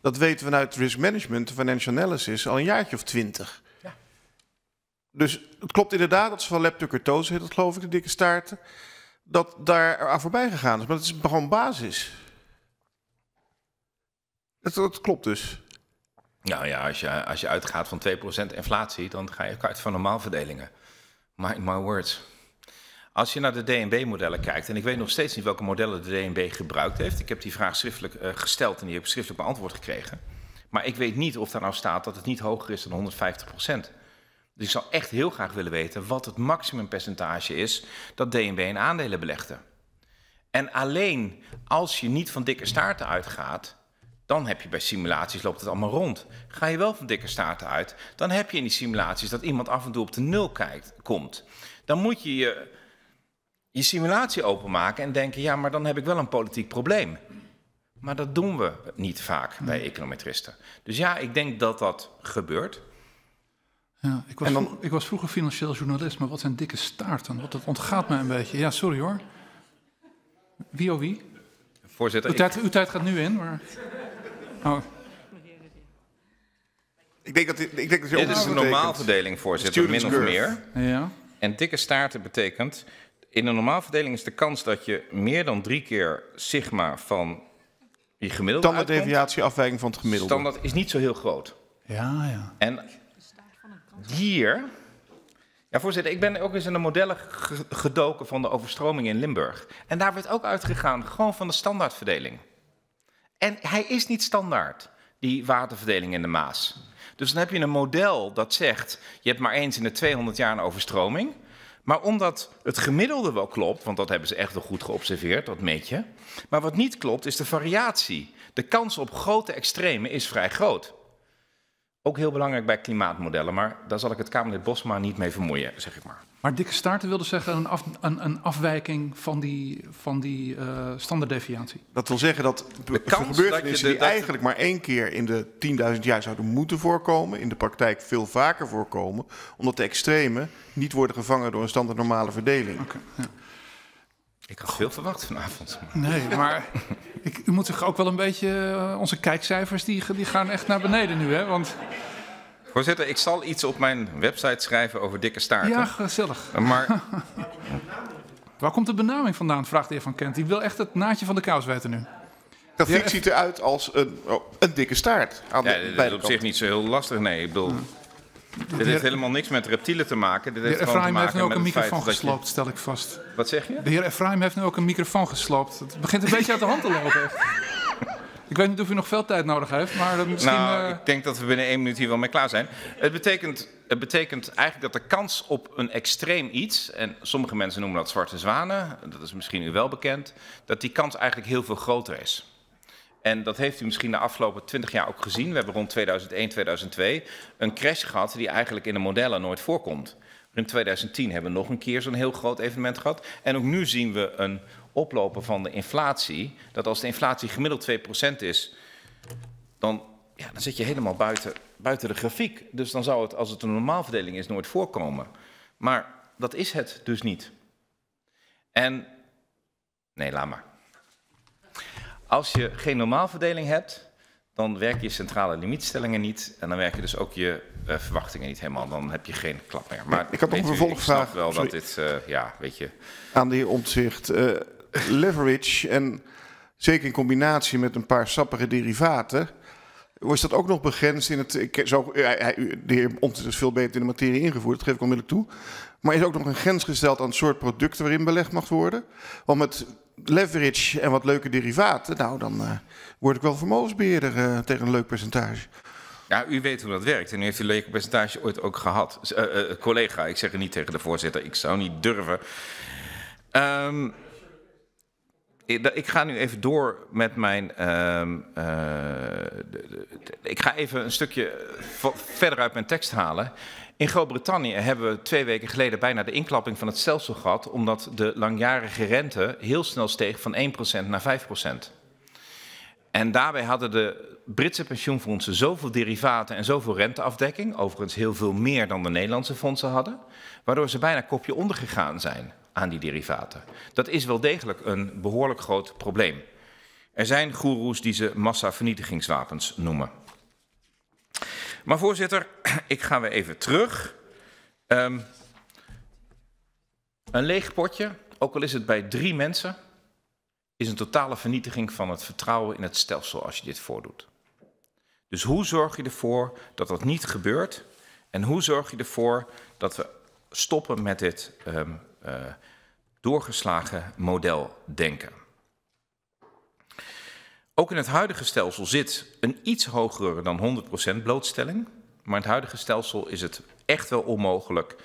dat weten we vanuit risk management, financial analysis, al een jaartje of twintig. Ja. Dus het klopt inderdaad dat ze van leptokertose heet, dat geloof ik, de dikke staarten dat daar aan voorbij gegaan is. Maar het is gewoon basis. Dat, klopt dus. Nou ja, als je, als je uitgaat van 2% inflatie, dan ga je ook uit van normaalverdelingen. Mind my words. Als je naar de DNB-modellen kijkt, en ik weet nog steeds niet welke modellen de DNB gebruikt heeft. Ik heb die vraag schriftelijk eh, gesteld en die heb ik schriftelijk beantwoord gekregen. Maar ik weet niet of daar nou staat dat het niet hoger is dan 150 dus ik zou echt heel graag willen weten wat het maximumpercentage is dat DNB in aandelen belegde. En alleen als je niet van dikke staarten uitgaat, dan heb je bij simulaties loopt het allemaal rond. Ga je wel van dikke staarten uit, dan heb je in die simulaties dat iemand af en toe op de nul kijkt, komt. Dan moet je je, je simulatie openmaken en denken, ja, maar dan heb ik wel een politiek probleem. Maar dat doen we niet vaak bij econometristen. Dus ja, ik denk dat dat gebeurt. Ja, ik, was, ik was vroeger financieel journalist, maar wat zijn dikke staarten? Wat, dat ontgaat mij een beetje. Ja, sorry hoor. Wie of oh, wie? Voorzitter. Uw, tijd, uw tijd, gaat nu in, maar. Oh. Ik denk dat, ik denk dat Dit is een normaalverdeling, voorzitter, min of meer. Ja. En dikke staarten betekent. In een normaalverdeling is de kans dat je meer dan drie keer sigma van je gemiddelde. Standaarddeviatie, afwijking van het gemiddelde. Standaard is niet zo heel groot. Ja, ja. En hier. Ja, voorzitter, ik ben ook eens in de modellen gedoken van de overstroming in Limburg. En daar werd ook uitgegaan gewoon van de standaardverdeling. En hij is niet standaard, die waterverdeling in de Maas. Dus dan heb je een model dat zegt, je hebt maar eens in de 200 jaar een overstroming. Maar omdat het gemiddelde wel klopt, want dat hebben ze echt wel goed geobserveerd, dat meet je. Maar wat niet klopt is de variatie. De kans op grote extremen is vrij groot. Ook heel belangrijk bij klimaatmodellen, maar daar zal ik het Kamerlid Bosma niet mee vermoeien, zeg ik maar. Maar dikke staarten wilde zeggen een, afwijking van die, van die eh, standaarddeviatie. Dat wil zeggen dat de gebeurtenissen die eigenlijk maar één keer in de 10.000 jaar zouden moeten voorkomen, in de praktijk veel vaker voorkomen, omdat de extremen niet worden gevangen door een standaard normale verdeling. ja. Ik had veel verwacht vanavond. Maar. Nee, maar ik, u moet zich ook wel een beetje. Eh, onze kijkcijfers die, die gaan echt naar beneden nu, hè? Want... Voorzitter, ik zal iets op mijn website schrijven over dikke staarten. Ja, gezellig. Eh, maar. *laughs* Waar komt de benaming vandaan? vraagt de heer Van Kent. Die wil echt het naadje van de kous weten nu. Dat ja, ziet eruit als een, oh, een dikke staart. Aan de, dat is op zich niet zo heel lastig. Nee, ik bedoel, hmm. Dit heeft helemaal niks met reptielen te maken. Dit de heer Efraim heeft nu ook een microfoon gesloopt, stel ik vast. Wat zeg je? De heer Efraim heeft nu ook een microfoon gesloopt. Het begint een beetje uit de hand te lopen. Ik weet niet of u nog veel tijd nodig heeft, maar misschien... Nou, eh, ik denk dat we binnen één minuut hier wel mee klaar zijn. Het betekent, het betekent eigenlijk dat de kans op een extreem iets... en sommige mensen noemen dat zwarte zwanen, dat is misschien u wel bekend... dat die kans eigenlijk heel veel groter is. En dat heeft u misschien de afgelopen 20 jaar ook gezien. We hebben rond 2001, 2002 een crash gehad die eigenlijk in de modellen nooit voorkomt. In 2010 hebben we nog een keer zo'n heel groot evenement gehad. En ook nu zien we een oplopen van de inflatie. Dat als de inflatie gemiddeld 2% is, dan, ja, dan zit je helemaal buiten, buiten de grafiek. Dus dan zou het, als het een normaalverdeling is, nooit voorkomen. Maar dat is het dus niet. En, nee, laat maar. Als je geen normaalverdeling hebt, dan werken je centrale limietstellingen niet. En dan werken dus ook je eh, verwachtingen niet helemaal. Dan heb je geen klap meer. Maar ik had nog een vervolgvraag. wel dat dit, eh, ja, weet je. Aan de heer eh, leverage en zeker in combinatie met een paar sappige derivaten. Wordt dat ook nog begrensd in het. Ik, zo, de heer Omtzigt is veel beter in de materie ingevoerd, dat geef ik onmiddellijk toe. Maar is ook nog een grens gesteld aan het soort producten waarin belegd mag worden? Want met leverage en wat leuke derivaten, nou dan uh, word ik wel vermogensbeheerder eh, tegen een leuk percentage. Ja, u weet hoe dat werkt en u heeft een leuk percentage ooit ook gehad. Eh, collega, ik zeg het niet tegen de voorzitter, ik zou niet durven. Ehm, ik ga nu even door met mijn. Ehm, ik ga even een stukje verder uit mijn tekst halen. In Groot-Brittannië hebben we twee weken geleden bijna de inklapping van het stelsel gehad, omdat de langjarige rente heel snel steeg van 1% naar 5%. En daarbij hadden de Britse pensioenfondsen zoveel derivaten en zoveel renteafdekking, overigens heel veel meer dan de Nederlandse fondsen hadden, waardoor ze bijna kopje onder gegaan zijn aan die derivaten. Dat is wel degelijk een behoorlijk groot probleem. Er zijn goeroes die ze massavernietigingswapens noemen. Maar voorzitter, *clears throat* ik ga weer even terug. Um, een leeg potje, ook al is het bij drie mensen, is een totale vernietiging van het vertrouwen in het stelsel als je dit voordoet. Dus hoe zorg je ervoor dat dat niet gebeurt? En hoe zorg je ervoor dat we stoppen met dit um, uh, doorgeslagen model denken? Ook in het huidige stelsel zit een iets hogere dan 100% blootstelling. Maar in het huidige stelsel is het echt wel onmogelijk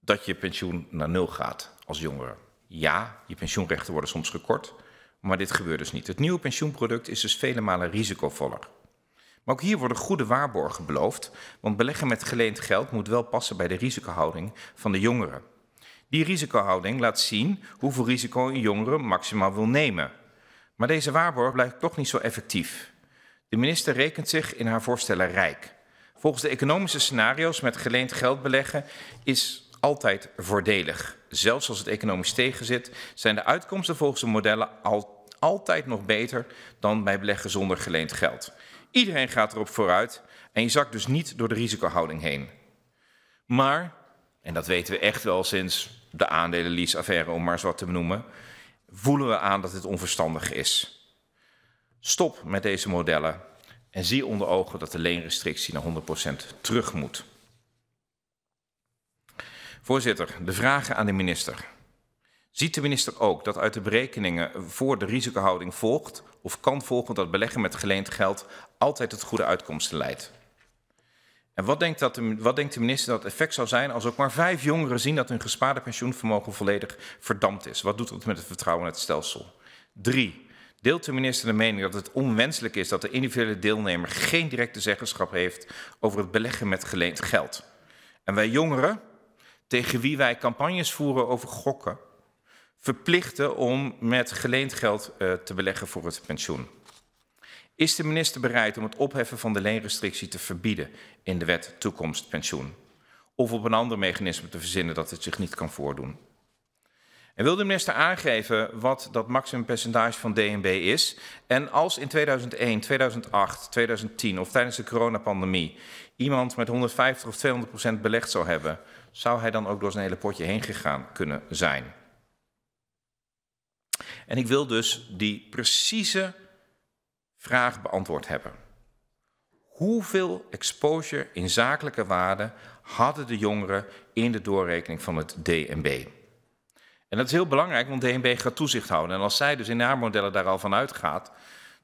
dat je pensioen naar nul gaat als jongere. Ja, je pensioenrechten worden soms gekort, maar dit gebeurt dus niet. Het nieuwe pensioenproduct is dus vele malen risicovoller. Maar ook hier worden goede waarborgen beloofd, want beleggen met geleend geld moet wel passen bij de risicohouding van de jongeren. Die risicohouding laat zien hoeveel risico een jongere maximaal wil nemen. Maar deze waarborg blijkt toch niet zo effectief. De minister rekent zich in haar voorstellen rijk. Volgens de economische scenario's met geleend geld beleggen is altijd voordelig. Zelfs als het economisch tegenzit, zijn de uitkomsten volgens de modellen al, altijd nog beter dan bij beleggen zonder geleend geld. Iedereen gaat erop vooruit en je zakt dus niet door de risicohouding heen. Maar, en dat weten we echt wel sinds de aandelenlease-affaire om maar eens wat te benoemen, voelen we aan dat dit onverstandig is. Stop met deze modellen en zie onder ogen dat de leenrestrictie naar 100% terug moet. Voorzitter, de vragen aan de minister. Ziet de minister ook dat uit de berekeningen voor de risicohouding volgt of kan volgen dat beleggen met geleend geld altijd tot goede uitkomsten leidt? En wat denkt, dat de, wat denkt de minister dat het effect zou zijn als ook maar vijf jongeren zien dat hun gespaarde pensioenvermogen volledig verdampt is? Wat doet dat met het vertrouwen in het stelsel? Drie. Deelt de minister de mening dat het onwenselijk is dat de individuele deelnemer geen directe zeggenschap heeft over het beleggen met geleend geld? En wij jongeren, tegen wie wij campagnes voeren over gokken, verplichten om met geleend geld uh, te beleggen voor het pensioen. Is de minister bereid om het opheffen van de leenrestrictie te verbieden in de wet toekomstpensioen? Of op een ander mechanisme te verzinnen dat het zich niet kan voordoen? En wil de minister aangeven wat dat maximumpercentage van DNB is? En als in 2001, 2008, 2010 of tijdens de coronapandemie iemand met 150 of 200 procent belegd zou hebben, zou hij dan ook door zijn hele potje heen gegaan kunnen zijn? En ik wil dus die precieze vraag beantwoord hebben. Hoeveel exposure in zakelijke waarde hadden de jongeren in de doorrekening van het DNB? En dat is heel belangrijk, want DNB gaat toezicht houden. En als zij dus in haar modellen daar al van uitgaat,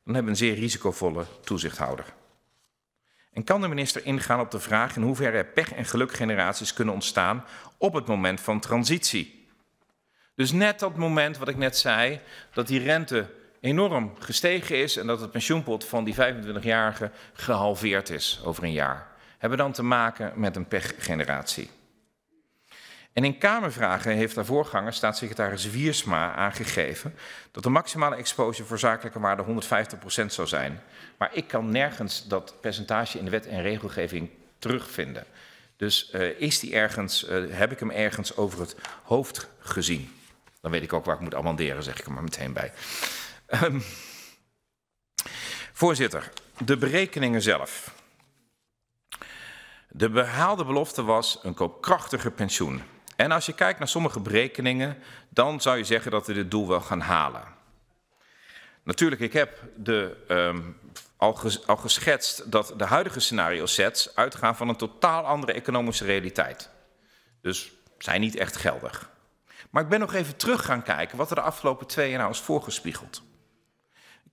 dan hebben we een zeer risicovolle toezichthouder. En kan de minister ingaan op de vraag in hoeverre er pech- en gelukgeneraties kunnen ontstaan op het moment van transitie? Dus net dat moment wat ik net zei, dat die rente enorm gestegen is en dat het pensioenpot van die 25-jarigen gehalveerd is over een jaar. Hebben we dan te maken met een pechgeneratie. En in Kamervragen heeft haar voorganger, staatssecretaris Wiersma, aangegeven dat de maximale exposure voor zakelijke waarde 150% zou zijn. Maar ik kan nergens dat percentage in de wet en regelgeving terugvinden. Dus eh, is die ergens, eh, heb ik hem ergens over het hoofd gezien? Dan weet ik ook waar ik moet amenderen, zeg ik er maar meteen bij. Ehm, voorzitter, de berekeningen zelf. De behaalde belofte was een koopkrachtiger pensioen. En als je kijkt naar sommige berekeningen, dan zou je zeggen dat we dit doel wel gaan halen. Natuurlijk, ik heb de, ehm, al, geschetst dat de huidige scenario sets uitgaan van een totaal andere economische realiteit. Dus zijn niet echt geldig. Maar ik ben nog even terug gaan kijken wat er de afgelopen twee jaar nou is voorgespiegeld.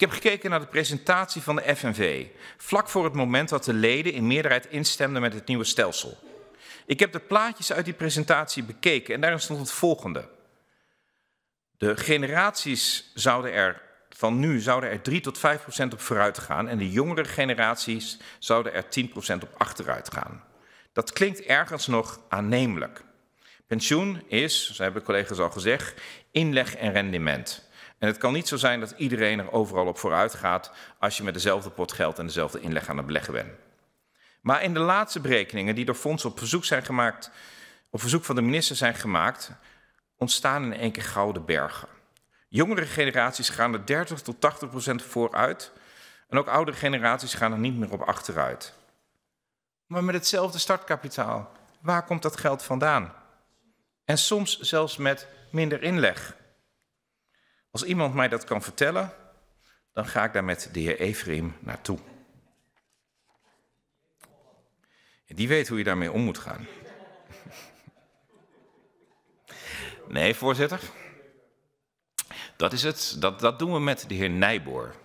Ik heb gekeken naar de presentatie van de FNV, vlak voor het moment dat de leden in meerderheid instemden met het nieuwe stelsel. Ik heb de plaatjes uit die presentatie bekeken en daarin stond het volgende. De generaties zouden er van nu zouden er 3 tot 5 procent op vooruit gaan en de jongere generaties zouden er 10 procent op achteruit gaan. Dat klinkt ergens nog aannemelijk. Pensioen is, zo hebben collega's al gezegd, inleg en rendement. En het kan niet zo zijn dat iedereen er overal op vooruit gaat als je met dezelfde pot geld en dezelfde inleg aan het beleggen bent. Maar in de laatste berekeningen die door fondsen op verzoek, zijn gemaakt, op verzoek van de minister zijn gemaakt, ontstaan in één keer gouden bergen. Jongere generaties gaan er 30 tot 80 procent vooruit en ook oudere generaties gaan er niet meer op achteruit. Maar met hetzelfde startkapitaal, waar komt dat geld vandaan? En soms zelfs met minder inleg. Als iemand mij dat kan vertellen, dan ga ik daar met de heer Efraim naartoe. En die weet hoe je daarmee om moet gaan. *laughs* Nee, voorzitter. Dat is het. Dat, dat doen we met de heer Nijboer.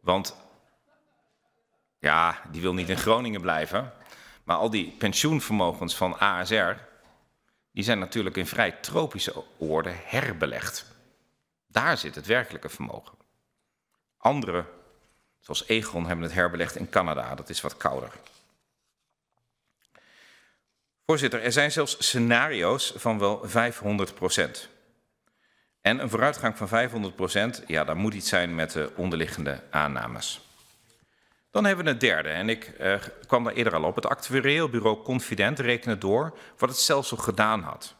Want ja, die wil niet in Groningen blijven. Maar al die pensioenvermogens van ASR, die zijn natuurlijk in vrij tropische oorden herbelegd. Daar zit het werkelijke vermogen. Anderen, zoals Egon, hebben het herbelegd in Canada. Dat is wat kouder. Voorzitter, er zijn zelfs scenario's van wel 500 procent. En een vooruitgang van 500 procent, ja, daar moet iets zijn met de onderliggende aannames. Dan hebben we het derde, en ik eh, kwam daar eerder al op. Het actuarieel bureau Confident rekende door wat het zelfs al gedaan had.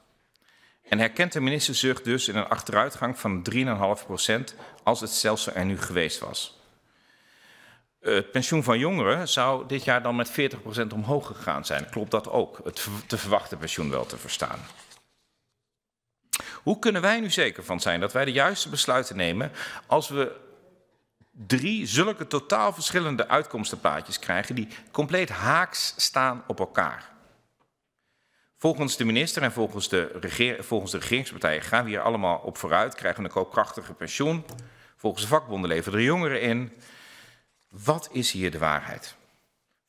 En herkent de minister zich dus in een achteruitgang van 3,5% als het stelsel er nu geweest was. Het pensioen van jongeren zou dit jaar dan met 40% omhoog gegaan zijn. Klopt dat ook? Het te verwachten pensioen wel te verstaan. Hoe kunnen wij nu zeker van zijn dat wij de juiste besluiten nemen als we drie zulke totaal verschillende uitkomstenplaatjes krijgen die compleet haaks staan op elkaar? Volgens de minister en volgens de, volgens de regeringspartijen gaan we hier allemaal op vooruit. Krijgen een koopkrachtige pensioen. Volgens de vakbonden leveren de jongeren in. Wat is hier de waarheid?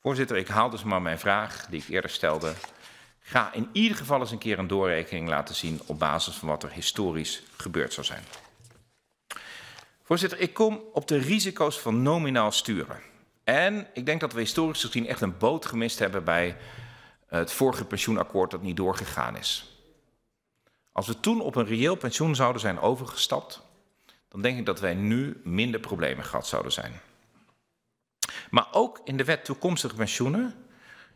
Voorzitter, ik haal dus maar mijn vraag die ik eerder stelde. Ga in ieder geval eens een keer een doorrekening laten zien op basis van wat er historisch gebeurd zou zijn. Voorzitter, ik kom op de risico's van nominaal sturen. En ik denk dat we historisch gezien echt een boot gemist hebben bij eh, het vorige pensioenakkoord dat niet doorgegaan is. Als we toen op een reëel pensioen zouden zijn overgestapt, dan denk ik dat wij nu minder problemen gehad zouden zijn. Maar ook in de wet toekomstige pensioenen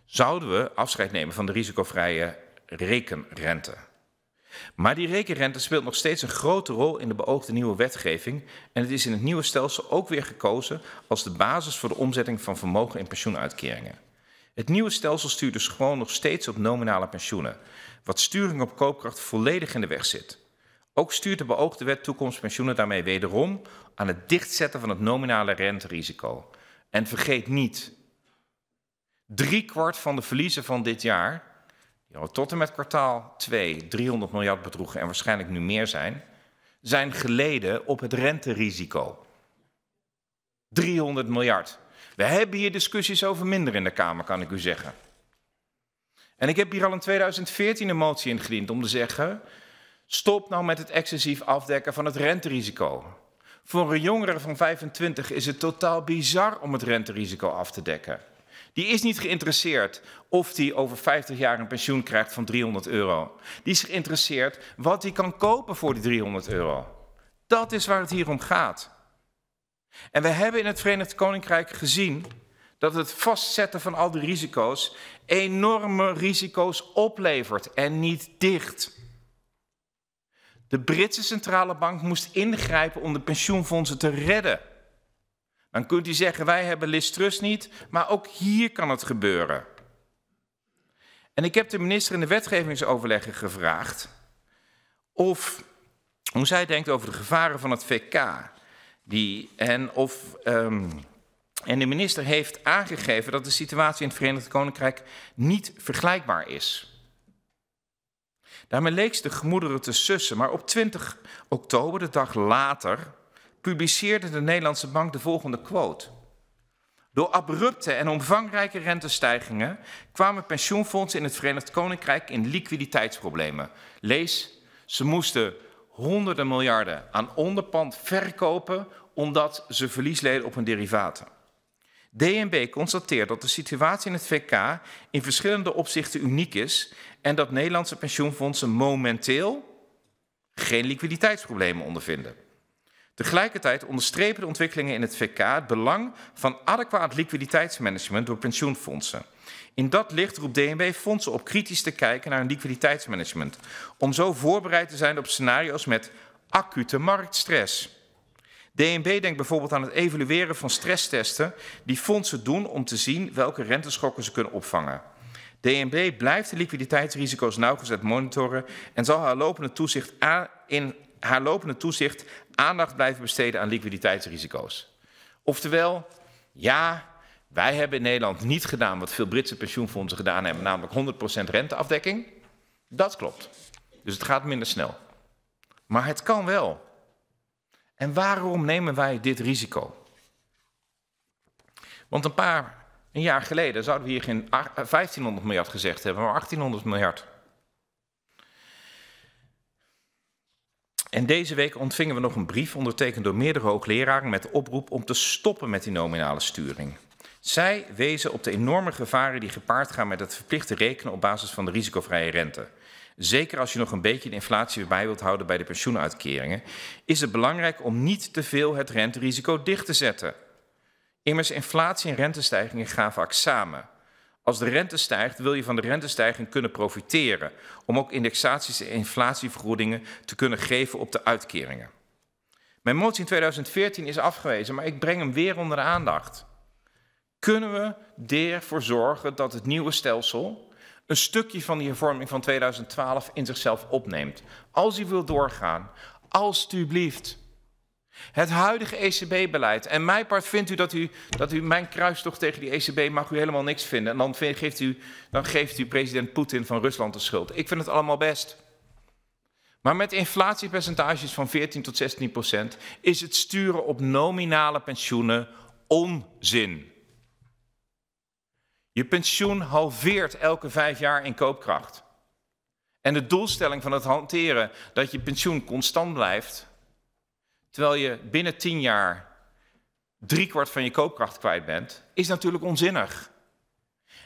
zouden we afscheid nemen van de risicovrije rekenrente. Maar die rekenrente speelt nog steeds een grote rol in de beoogde nieuwe wetgeving en het is in het nieuwe stelsel ook weer gekozen als de basis voor de omzetting van vermogen in pensioenuitkeringen. Het nieuwe stelsel stuurt dus gewoon nog steeds op nominale pensioenen, wat sturing op koopkracht volledig in de weg zit. Ook stuurt de beoogde wet toekomstpensioenen daarmee wederom aan het dichtzetten van het nominale renterisico. En vergeet niet, drie kwart van de verliezen van dit jaar, die al tot en met kwartaal 2 300 miljard bedroegen en waarschijnlijk nu meer zijn, zijn geleden op het renterisico. 300 miljard. We hebben hier discussies over minder in de Kamer, kan ik u zeggen. En ik heb hier al in 2014 een motie ingediend om te zeggen: stop nou met het excessief afdekken van het renterisico. Voor een jongere van 25 is het totaal bizar om het renterisico af te dekken. Die is niet geïnteresseerd of die over 50 jaar een pensioen krijgt van 300 euro. Die is geïnteresseerd wat hij kan kopen voor die 300 euro. Dat is waar het hier om gaat. En we hebben in het Verenigd Koninkrijk gezien dat het vastzetten van al die risico's enorme risico's oplevert en niet dicht. De Britse centrale bank moest ingrijpen om de pensioenfondsen te redden. Dan kunt u zeggen, wij hebben Listrust niet, maar ook hier kan het gebeuren. En ik heb de minister in de wetgevingsoverleggen gevraagd of hoe zij denkt over de gevaren van het VK. Die, en, of, ehm, en de minister heeft aangegeven dat de situatie in het Verenigd Koninkrijk niet vergelijkbaar is. Daarmee leek de gemoederen te sussen, maar op 20 oktober, de dag later, publiceerde de Nederlandse Bank de volgende quote. Door abrupte en omvangrijke rentestijgingen kwamen pensioenfondsen in het Verenigd Koninkrijk in liquiditeitsproblemen. Lees, ze moesten honderden miljarden aan onderpand verkopen omdat ze verlies leden op hun derivaten. DNB constateert dat de situatie in het VK in verschillende opzichten uniek is en dat Nederlandse pensioenfondsen momenteel geen liquiditeitsproblemen ondervinden. Tegelijkertijd onderstrepen de ontwikkelingen in het VK het belang van adequaat liquiditeitsmanagement door pensioenfondsen. In dat licht roept DNB fondsen op kritisch te kijken naar een liquiditeitsmanagement, om zo voorbereid te zijn op scenario's met acute marktstress. DNB denkt bijvoorbeeld aan het evalueren van stresstesten die fondsen doen om te zien welke renteschokken ze kunnen opvangen. DNB blijft de liquiditeitsrisico's nauwgezet monitoren en zal haar lopende toezicht in haar lopende toezicht aandacht blijven besteden aan liquiditeitsrisico's. Oftewel, ja, wij hebben in Nederland niet gedaan wat veel Britse pensioenfondsen gedaan hebben, namelijk 100% renteafdekking. Dat klopt. Dus het gaat minder snel. Maar het kan wel. En waarom nemen wij dit risico? Want een paar, een jaar geleden zouden we hier geen 1500 eh, miljard gezegd hebben, maar 1800 miljard. En deze week ontvingen we nog een brief ondertekend door meerdere hoogleraren met de oproep om te stoppen met die nominale sturing. Zij wezen op de enorme gevaren die gepaard gaan met het verplichte rekenen op basis van de risicovrije rente. Zeker als je nog een beetje de inflatie bij wilt houden bij de pensioenuitkeringen, is het belangrijk om niet te veel het renterisico dicht te zetten. Immers, inflatie en rentestijgingen gaan vaak samen. Als de rente stijgt, wil je van de rentestijging kunnen profiteren, om ook indexaties en inflatievergoedingen te kunnen geven op de uitkeringen. Mijn motie in 2014 is afgewezen, maar ik breng hem weer onder de aandacht kunnen we ervoor zorgen dat het nieuwe stelsel een stukje van die hervorming van 2012 in zichzelf opneemt. Als u wil doorgaan, alstublieft. Het huidige ECB-beleid. En mijn part vindt u dat, u dat u mijn kruistocht tegen die ECB mag u helemaal niks vinden. En dan geeft u, dan geeft u president Poetin van Rusland de schuld. Ik vind het allemaal best. Maar met inflatiepercentages van 14 tot 16 procent is het sturen op nominale pensioenen onzin. Je pensioen halveert elke vijf jaar in koopkracht. En de doelstelling van het hanteren, dat je pensioen constant blijft, terwijl je binnen tien jaar driekwart van je koopkracht kwijt bent, is natuurlijk onzinnig.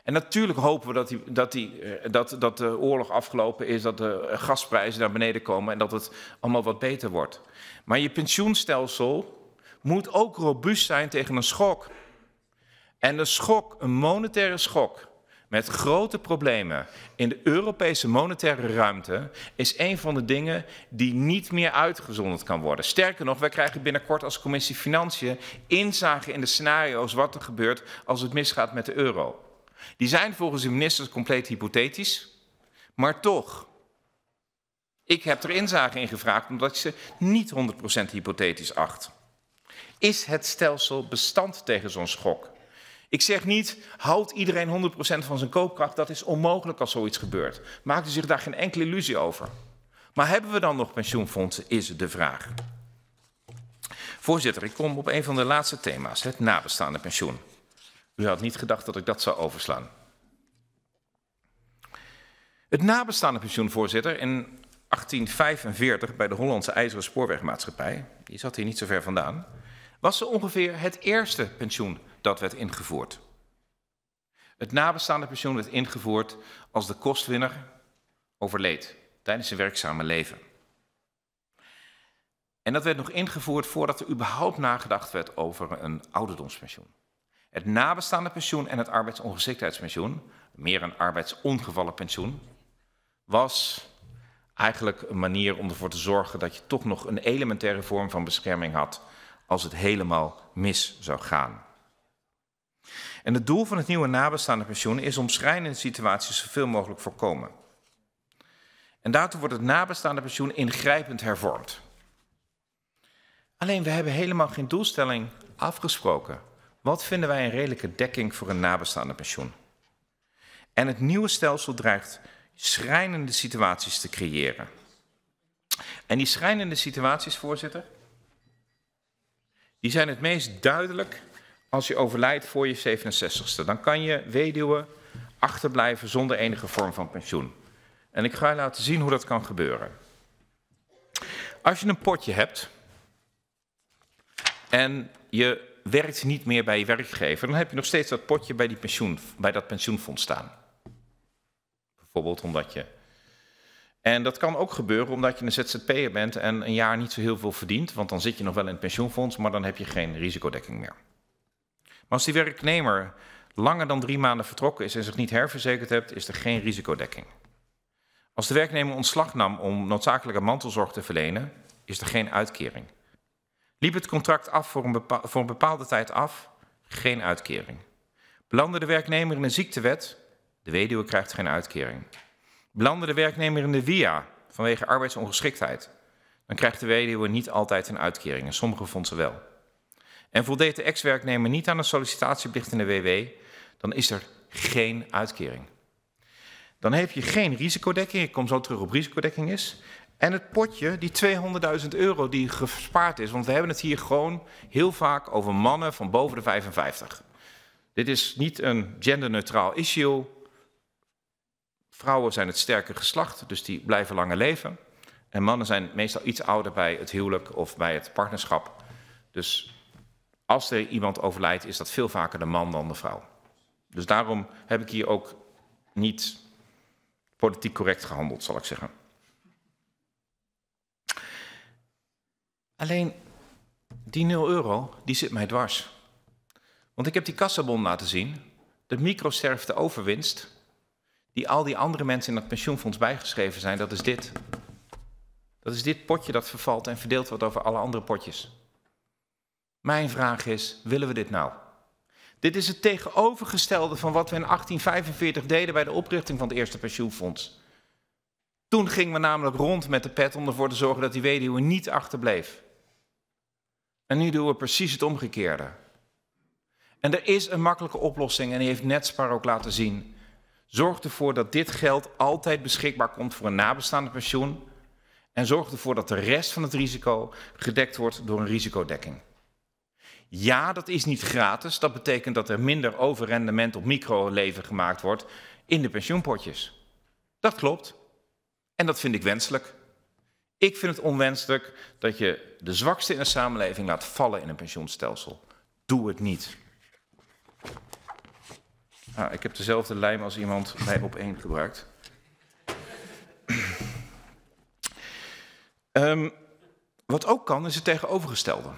En natuurlijk hopen we dat, die, dat, die, eh, dat, dat de oorlog afgelopen is, dat de gasprijzen naar beneden komen en dat het allemaal wat beter wordt. Maar je pensioenstelsel moet ook robuust zijn tegen een schok. En een schok, een monetaire schok met grote problemen in de Europese monetaire ruimte is een van de dingen die niet meer uitgezonderd kan worden. Sterker nog, wij krijgen binnenkort als commissie Financiën inzage in de scenario's wat er gebeurt als het misgaat met de euro. Die zijn volgens de ministers compleet hypothetisch, maar toch. Ik heb er inzage in gevraagd omdat ze niet 100% hypothetisch acht. Is het stelsel bestand tegen zo'n schok? Ik zeg niet, houd iedereen 100% van zijn koopkracht. Dat is onmogelijk als zoiets gebeurt. Maakt u zich daar geen enkele illusie over. Maar hebben we dan nog pensioenfondsen, is de vraag. Voorzitter, ik kom op een van de laatste thema's, het nabestaande pensioen. U had niet gedacht dat ik dat zou overslaan. Het nabestaande pensioen, voorzitter, in 1845 bij de Hollandse IJzeren Spoorwegmaatschappij, die zat hier niet zo ver vandaan, was ze ongeveer het eerste pensioen dat werd ingevoerd. Het nabestaande pensioen werd ingevoerd als de kostwinner overleed tijdens zijn werkzame leven. En dat werd nog ingevoerd voordat er überhaupt nagedacht werd over een ouderdomspensioen. Het nabestaande pensioen en het arbeidsongeschiktheidspensioen, meer een arbeidsongevallenpensioen, was eigenlijk een manier om ervoor te zorgen dat je toch nog een elementaire vorm van bescherming had als het helemaal mis zou gaan. En het doel van het nieuwe nabestaande pensioen is om schrijnende situaties zoveel mogelijk voorkomen. En daartoe wordt het nabestaande pensioen ingrijpend hervormd. Alleen we hebben helemaal geen doelstelling afgesproken. Wat vinden wij een redelijke dekking voor een nabestaande pensioen? En het nieuwe stelsel dreigt schrijnende situaties te creëren. En die schrijnende situaties, voorzitter, die zijn het meest duidelijk als je overlijdt voor je 67ste. Dan kan je weduwe achterblijven zonder enige vorm van pensioen. En ik ga je laten zien hoe dat kan gebeuren. Als je een potje hebt en je werkt niet meer bij je werkgever, dan heb je nog steeds dat potje bij, die pensioen, bij dat pensioenfonds staan. Bijvoorbeeld omdat je en dat kan ook gebeuren omdat je een ZZP'er bent en een jaar niet zo heel veel verdient, want dan zit je nog wel in het pensioenfonds, maar dan heb je geen risicodekking meer. Maar als die werknemer langer dan drie maanden vertrokken is en zich niet herverzekerd hebt, is er geen risicodekking. Als de werknemer ontslag nam om noodzakelijke mantelzorg te verlenen, is er geen uitkering. Liep het contract af voor een, bepaalde tijd af, geen uitkering. Belandde de werknemer in een ziektewet, de weduwe krijgt geen uitkering. Belandde de werknemer in de via vanwege arbeidsongeschiktheid, dan krijgt de weduwe niet altijd een uitkering, en sommige ze wel. En voldeed de ex-werknemer niet aan de sollicitatieplicht in de WW, dan is er geen uitkering. Dan heb je geen risicodekking, ik kom zo terug op risicodekking is, en het potje, die 200.000 euro die gespaard is. Want we hebben het hier gewoon heel vaak over mannen van boven de 55. Dit is niet een genderneutraal issue. Vrouwen zijn het sterke geslacht, dus die blijven langer leven. En mannen zijn meestal iets ouder bij het huwelijk of bij het partnerschap. Dus als er iemand overlijdt, is dat veel vaker de man dan de vrouw. Dus daarom heb ik hier ook niet politiek correct gehandeld, zal ik zeggen. Alleen die 0 euro, die zit mij dwars. Want ik heb die kassabon laten zien. De microsterfte overwinst die al die andere mensen in dat pensioenfonds bijgeschreven zijn, dat is dit. Dat is dit potje dat vervalt en verdeeld wordt over alle andere potjes. Mijn vraag is, willen we dit nou? Dit is het tegenovergestelde van wat we in 1845 deden bij de oprichting van het Eerste Pensioenfonds. Toen gingen we namelijk rond met de pet om ervoor te zorgen dat die weduwe niet achterbleef. En nu doen we precies het omgekeerde. En er is een makkelijke oplossing en die heeft Netspar ook laten zien. Zorg ervoor dat dit geld altijd beschikbaar komt voor een nabestaande pensioen. En zorg ervoor dat de rest van het risico gedekt wordt door een risicodekking. Ja, dat is niet gratis. Dat betekent dat er minder overrendement op microleven gemaakt wordt in de pensioenpotjes. Dat klopt. En dat vind ik wenselijk. Ik vind het onwenselijk dat je de zwakste in de samenleving laat vallen in een pensioenstelsel. Doe het niet. Ah, ik heb dezelfde lijm als iemand bij opeen gebruikt. Um, wat ook kan, is het tegenovergestelde.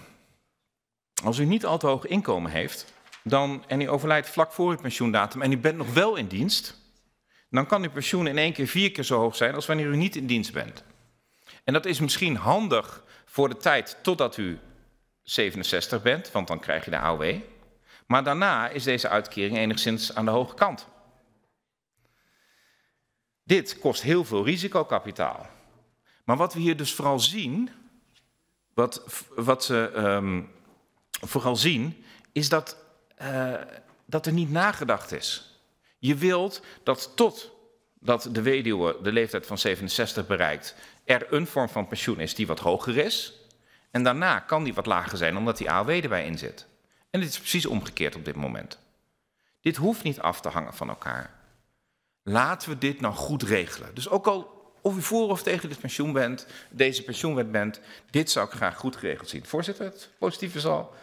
Als u niet al te hoog inkomen heeft dan, en u overlijdt vlak voor uw pensioendatum en u bent nog wel in dienst, dan kan uw pensioen in één keer vier keer zo hoog zijn als wanneer u niet in dienst bent. En dat is misschien handig voor de tijd totdat u 67 bent, want dan krijg je de AOW. Maar daarna is deze uitkering enigszins aan de hoge kant. Dit kost heel veel risicokapitaal. Maar wat we hier dus vooral zien, wat, wat ze ehm, vooral zien, is dat, eh, dat er niet nagedacht is. Je wilt dat totdat de weduwe de leeftijd van 67 bereikt, er een vorm van pensioen is die wat hoger is. En daarna kan die wat lager zijn, omdat die AOW erbij in zit. En het is precies omgekeerd op dit moment. Dit hoeft niet af te hangen van elkaar. Laten we dit nou goed regelen. Dus ook al of u voor of tegen dit pensioen bent, deze pensioenwet bent, dit zou ik graag goed geregeld zien. Voorzitter, het positieve is al.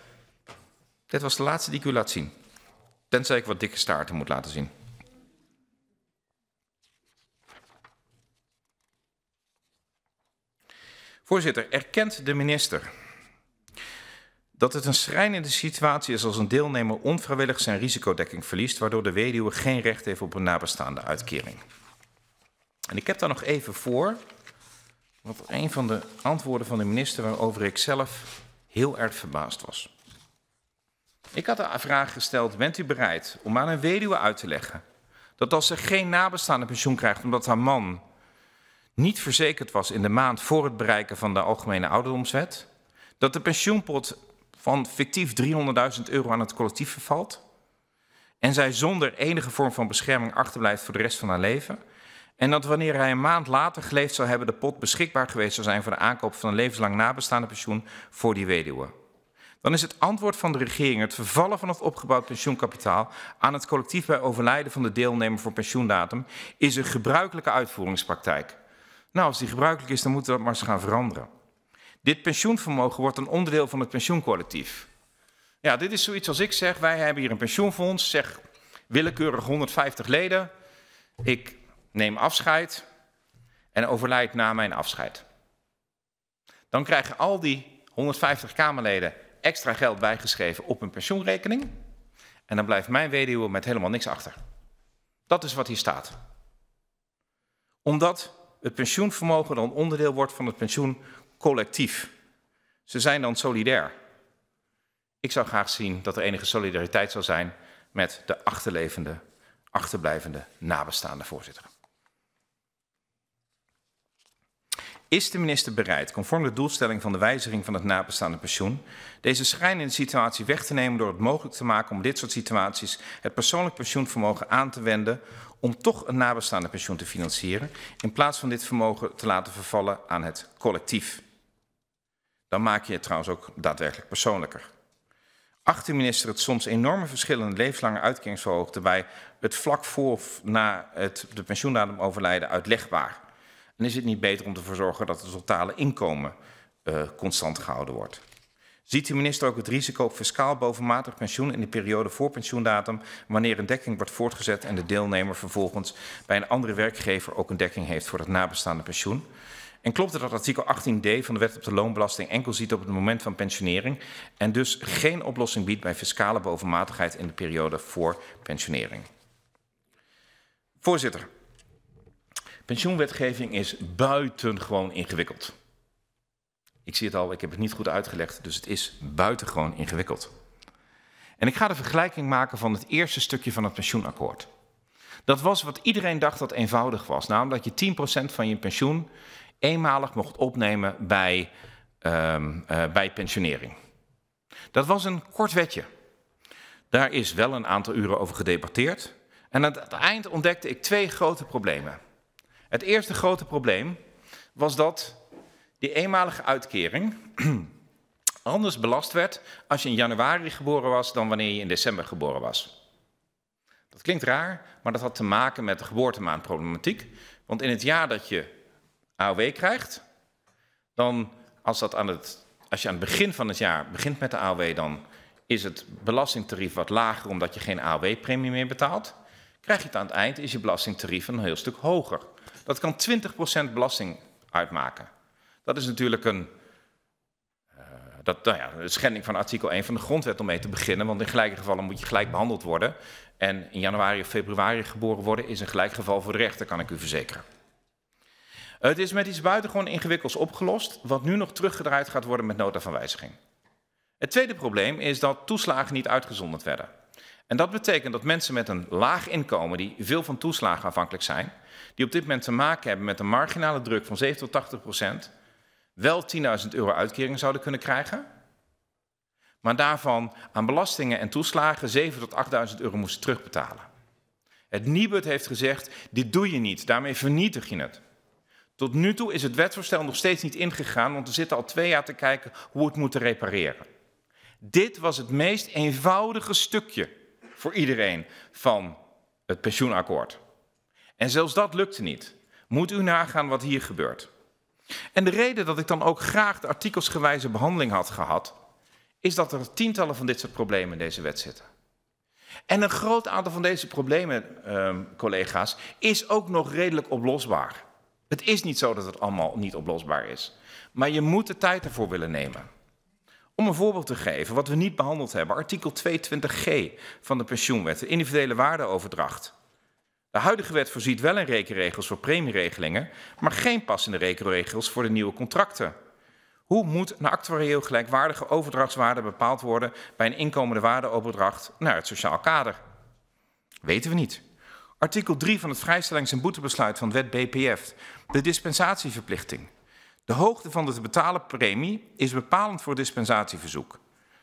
Dit was de laatste die ik u laat zien. Tenzij ik wat dikke staarten moet laten zien. Voorzitter, erkent de minister dat het een schrijnende situatie is als een deelnemer onvrijwillig zijn risicodekking verliest, waardoor de weduwe geen recht heeft op een nabestaande uitkering. En ik heb daar nog even voor, want een van de antwoorden van de minister waarover ik zelf heel erg verbaasd was. Ik had de vraag gesteld, bent u bereid om aan een weduwe uit te leggen dat als ze geen nabestaande pensioen krijgt omdat haar man niet verzekerd was in de maand voor het bereiken van de algemene ouderdomswet, dat de pensioenpot van fictief 300.000 euro aan het collectief vervalt. En zij zonder enige vorm van bescherming achterblijft voor de rest van haar leven. En dat wanneer hij een maand later geleefd zou hebben, de pot beschikbaar geweest zou zijn voor de aankoop van een levenslang nabestaande pensioen voor die weduwe. Dan is het antwoord van de regering het vervallen van het opgebouwd pensioenkapitaal aan het collectief bij overlijden van de deelnemer voor pensioendatum is een gebruikelijke uitvoeringspraktijk. Nou, als die gebruikelijk is, dan moeten we dat maar eens gaan veranderen. Dit pensioenvermogen wordt een onderdeel van het pensioencollectief. Ja, dit is zoiets als ik zeg, wij hebben hier een pensioenfonds, zeg willekeurig 150 leden. Ik neem afscheid en overlijd na mijn afscheid. Dan krijgen al die 150 Kamerleden extra geld bijgeschreven op hun pensioenrekening. En dan blijft mijn weduwe met helemaal niks achter. Dat is wat hier staat. Omdat het pensioenvermogen dan onderdeel wordt van het pensioen collectief. Ze zijn dan solidair. Ik zou graag zien dat er enige solidariteit zou zijn met de achterlevende, achterblijvende nabestaanden, voorzitter. Is de minister bereid, conform de doelstelling van de wijziging van het nabestaande pensioen, deze schrijnende situatie weg te nemen door het mogelijk te maken om dit soort situaties het persoonlijk pensioenvermogen aan te wenden om toch een nabestaande pensioen te financieren, in plaats van dit vermogen te laten vervallen aan het collectief? dan maak je het trouwens ook daadwerkelijk persoonlijker. Achter minister, het soms enorme verschillende levenslange uitkeringsverhoogte bij het vlak voor of na het, de pensioendatum overlijden uitlegbaar. En is het niet beter om ervoor te zorgen dat het totale inkomen uh, constant gehouden wordt? Ziet de minister ook het risico op fiscaal bovenmatig pensioen in de periode voor pensioendatum, wanneer een dekking wordt voortgezet en de deelnemer vervolgens bij een andere werkgever ook een dekking heeft voor het nabestaande pensioen? En klopt het dat artikel 18d van de wet op de loonbelasting enkel ziet op het moment van pensionering en dus geen oplossing biedt bij fiscale bovenmatigheid in de periode voor pensionering? Voorzitter, pensioenwetgeving is buitengewoon ingewikkeld. Ik zie het al, ik heb het niet goed uitgelegd, dus het is buitengewoon ingewikkeld. En ik ga de vergelijking maken van het eerste stukje van het pensioenakkoord. Dat was wat iedereen dacht dat eenvoudig was, namelijk dat je 10% van je pensioen eenmalig mocht opnemen bij, ehm, eh, bij pensionering. Dat was een kort wetje. Daar is wel een aantal uren over gedebatteerd. En aan het eind ontdekte ik twee grote problemen. Het eerste grote probleem was dat die eenmalige uitkering *clears throat* anders belast werd als je in januari geboren was dan wanneer je in december geboren was. Dat klinkt raar, maar dat had te maken met de geboortemaandproblematiek. Want in het jaar dat je AOW krijgt, dan als, dat aan het, als je aan het begin van het jaar begint met de AOW, dan is het belastingtarief wat lager omdat je geen AOW-premie meer betaalt. Krijg je het aan het eind, is je belastingtarief een heel stuk hoger. Dat kan 20% belasting uitmaken. Dat is natuurlijk een eh, dat, nou ja, schending van artikel 1 van de grondwet om mee te beginnen. Want in gelijke gevallen moet je gelijk behandeld worden. En in januari of februari geboren worden is een gelijk geval voor de rechter, kan ik u verzekeren. Het is met iets buitengewoon ingewikkelds opgelost, wat nu nog teruggedraaid gaat worden met nota van wijziging. Het tweede probleem is dat toeslagen niet uitgezonderd werden. En dat betekent dat mensen met een laag inkomen, die veel van toeslagen afhankelijk zijn, die op dit moment te maken hebben met een marginale druk van 7 tot 80 procent, wel 10.000 euro uitkering zouden kunnen krijgen, maar daarvan aan belastingen en toeslagen 7 tot 8.000 euro moesten terugbetalen. Het Nibud heeft gezegd, dit doe je niet, daarmee vernietig je het. Tot nu toe is het wetsvoorstel nog steeds niet ingegaan, want we zitten al twee jaar te kijken hoe we het moeten repareren. Dit was het meest eenvoudige stukje voor iedereen van het pensioenakkoord. En zelfs dat lukte niet. Moet u nagaan wat hier gebeurt. En de reden dat ik dan ook graag de artikelsgewijze behandeling had gehad, is dat er tientallen van dit soort problemen in deze wet zitten. En een groot aantal van deze problemen, ehm, collega's, is ook nog redelijk oplosbaar. Het is niet zo dat het allemaal niet oplosbaar is. Maar je moet de tijd ervoor willen nemen. Om een voorbeeld te geven, wat we niet behandeld hebben, artikel 220g van de pensioenwet, de individuele waardeoverdracht. De huidige wet voorziet wel in rekenregels voor premieregelingen, maar geen passende rekenregels voor de nieuwe contracten. Hoe moet een actuarieel gelijkwaardige overdrachtswaarde bepaald worden bij een inkomende waardeoverdracht naar het sociaal kader? Weten we niet. Artikel 3 van het vrijstellings- en boetebesluit van wet BPF, de dispensatieverplichting. De hoogte van de te betalen premie is bepalend voor dispensatieverzoek.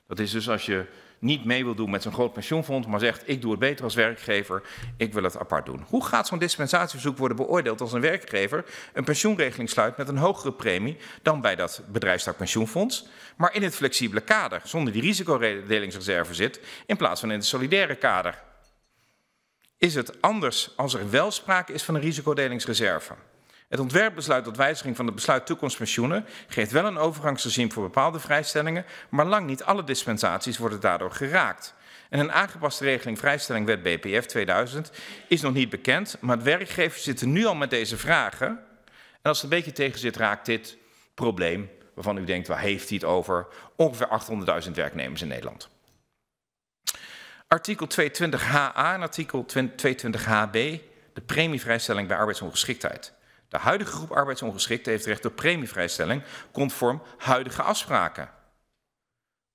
Dat is dus als je niet mee wil doen met zo'n groot pensioenfonds, maar zegt ik doe het beter als werkgever, ik wil het apart doen. Hoe gaat zo'n dispensatieverzoek worden beoordeeld als een werkgever een pensioenregeling sluit met een hogere premie dan bij dat bedrijfstakpensioenfonds, maar in het flexibele kader, zonder die risicoredelingsreserve zit, in plaats van in het solidaire kader? is het anders als er wel sprake is van een risicodelingsreserve. Het ontwerpbesluit tot wijziging van het besluit toekomstpensioenen geeft wel een overgangsregime voor bepaalde vrijstellingen, maar lang niet alle dispensaties worden daardoor geraakt. En een aangepaste regeling vrijstelling wet BPF 2000 is nog niet bekend, maar werkgevers zitten nu al met deze vragen. En als het een beetje tegen zit, raakt dit probleem, waarvan u denkt, waar heeft hij het over, ongeveer 800.000 werknemers in Nederland. Artikel 220 HA en artikel 220 HB, de premievrijstelling bij arbeidsongeschiktheid. De huidige groep arbeidsongeschikten heeft recht op premievrijstelling conform huidige afspraken.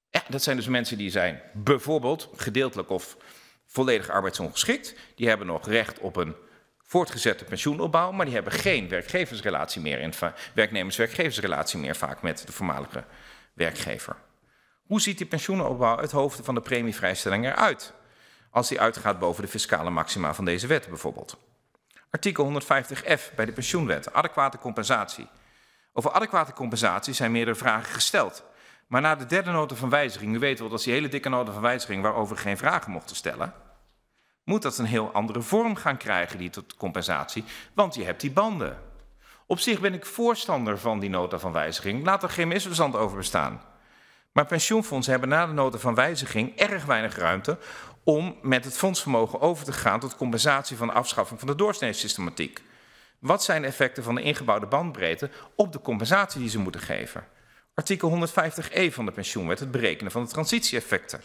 Ja, dat zijn dus mensen die zijn bijvoorbeeld gedeeltelijk of volledig arbeidsongeschikt. Die hebben nog recht op een voortgezette pensioenopbouw, maar die hebben geen werkgeversrelatie meer, werknemers-werkgeversrelatie meer vaak met de voormalige werkgever. Hoe ziet die pensioenopbouw uit hoofden van de premievrijstelling eruit? Als die uitgaat boven de fiscale maxima van deze wet bijvoorbeeld. Artikel 150f bij de pensioenwet, adequate compensatie. Over adequate compensatie zijn meerdere vragen gesteld. Maar na de derde nota van wijziging, u weten wel dat die hele dikke nota van wijziging waarover geen vragen mochten stellen, moet dat een heel andere vorm gaan krijgen, die tot compensatie, want je hebt die banden. Op zich ben ik voorstander van die nota van wijziging. Laat er geen misverstand over bestaan. Maar pensioenfondsen hebben na de nota van wijziging erg weinig ruimte om met het fondsvermogen over te gaan tot compensatie van de afschaffing van de doorsneesystematiek. Wat zijn de effecten van de ingebouwde bandbreedte op de compensatie die ze moeten geven? Artikel 150e van de pensioenwet, het berekenen van de transitieeffecten.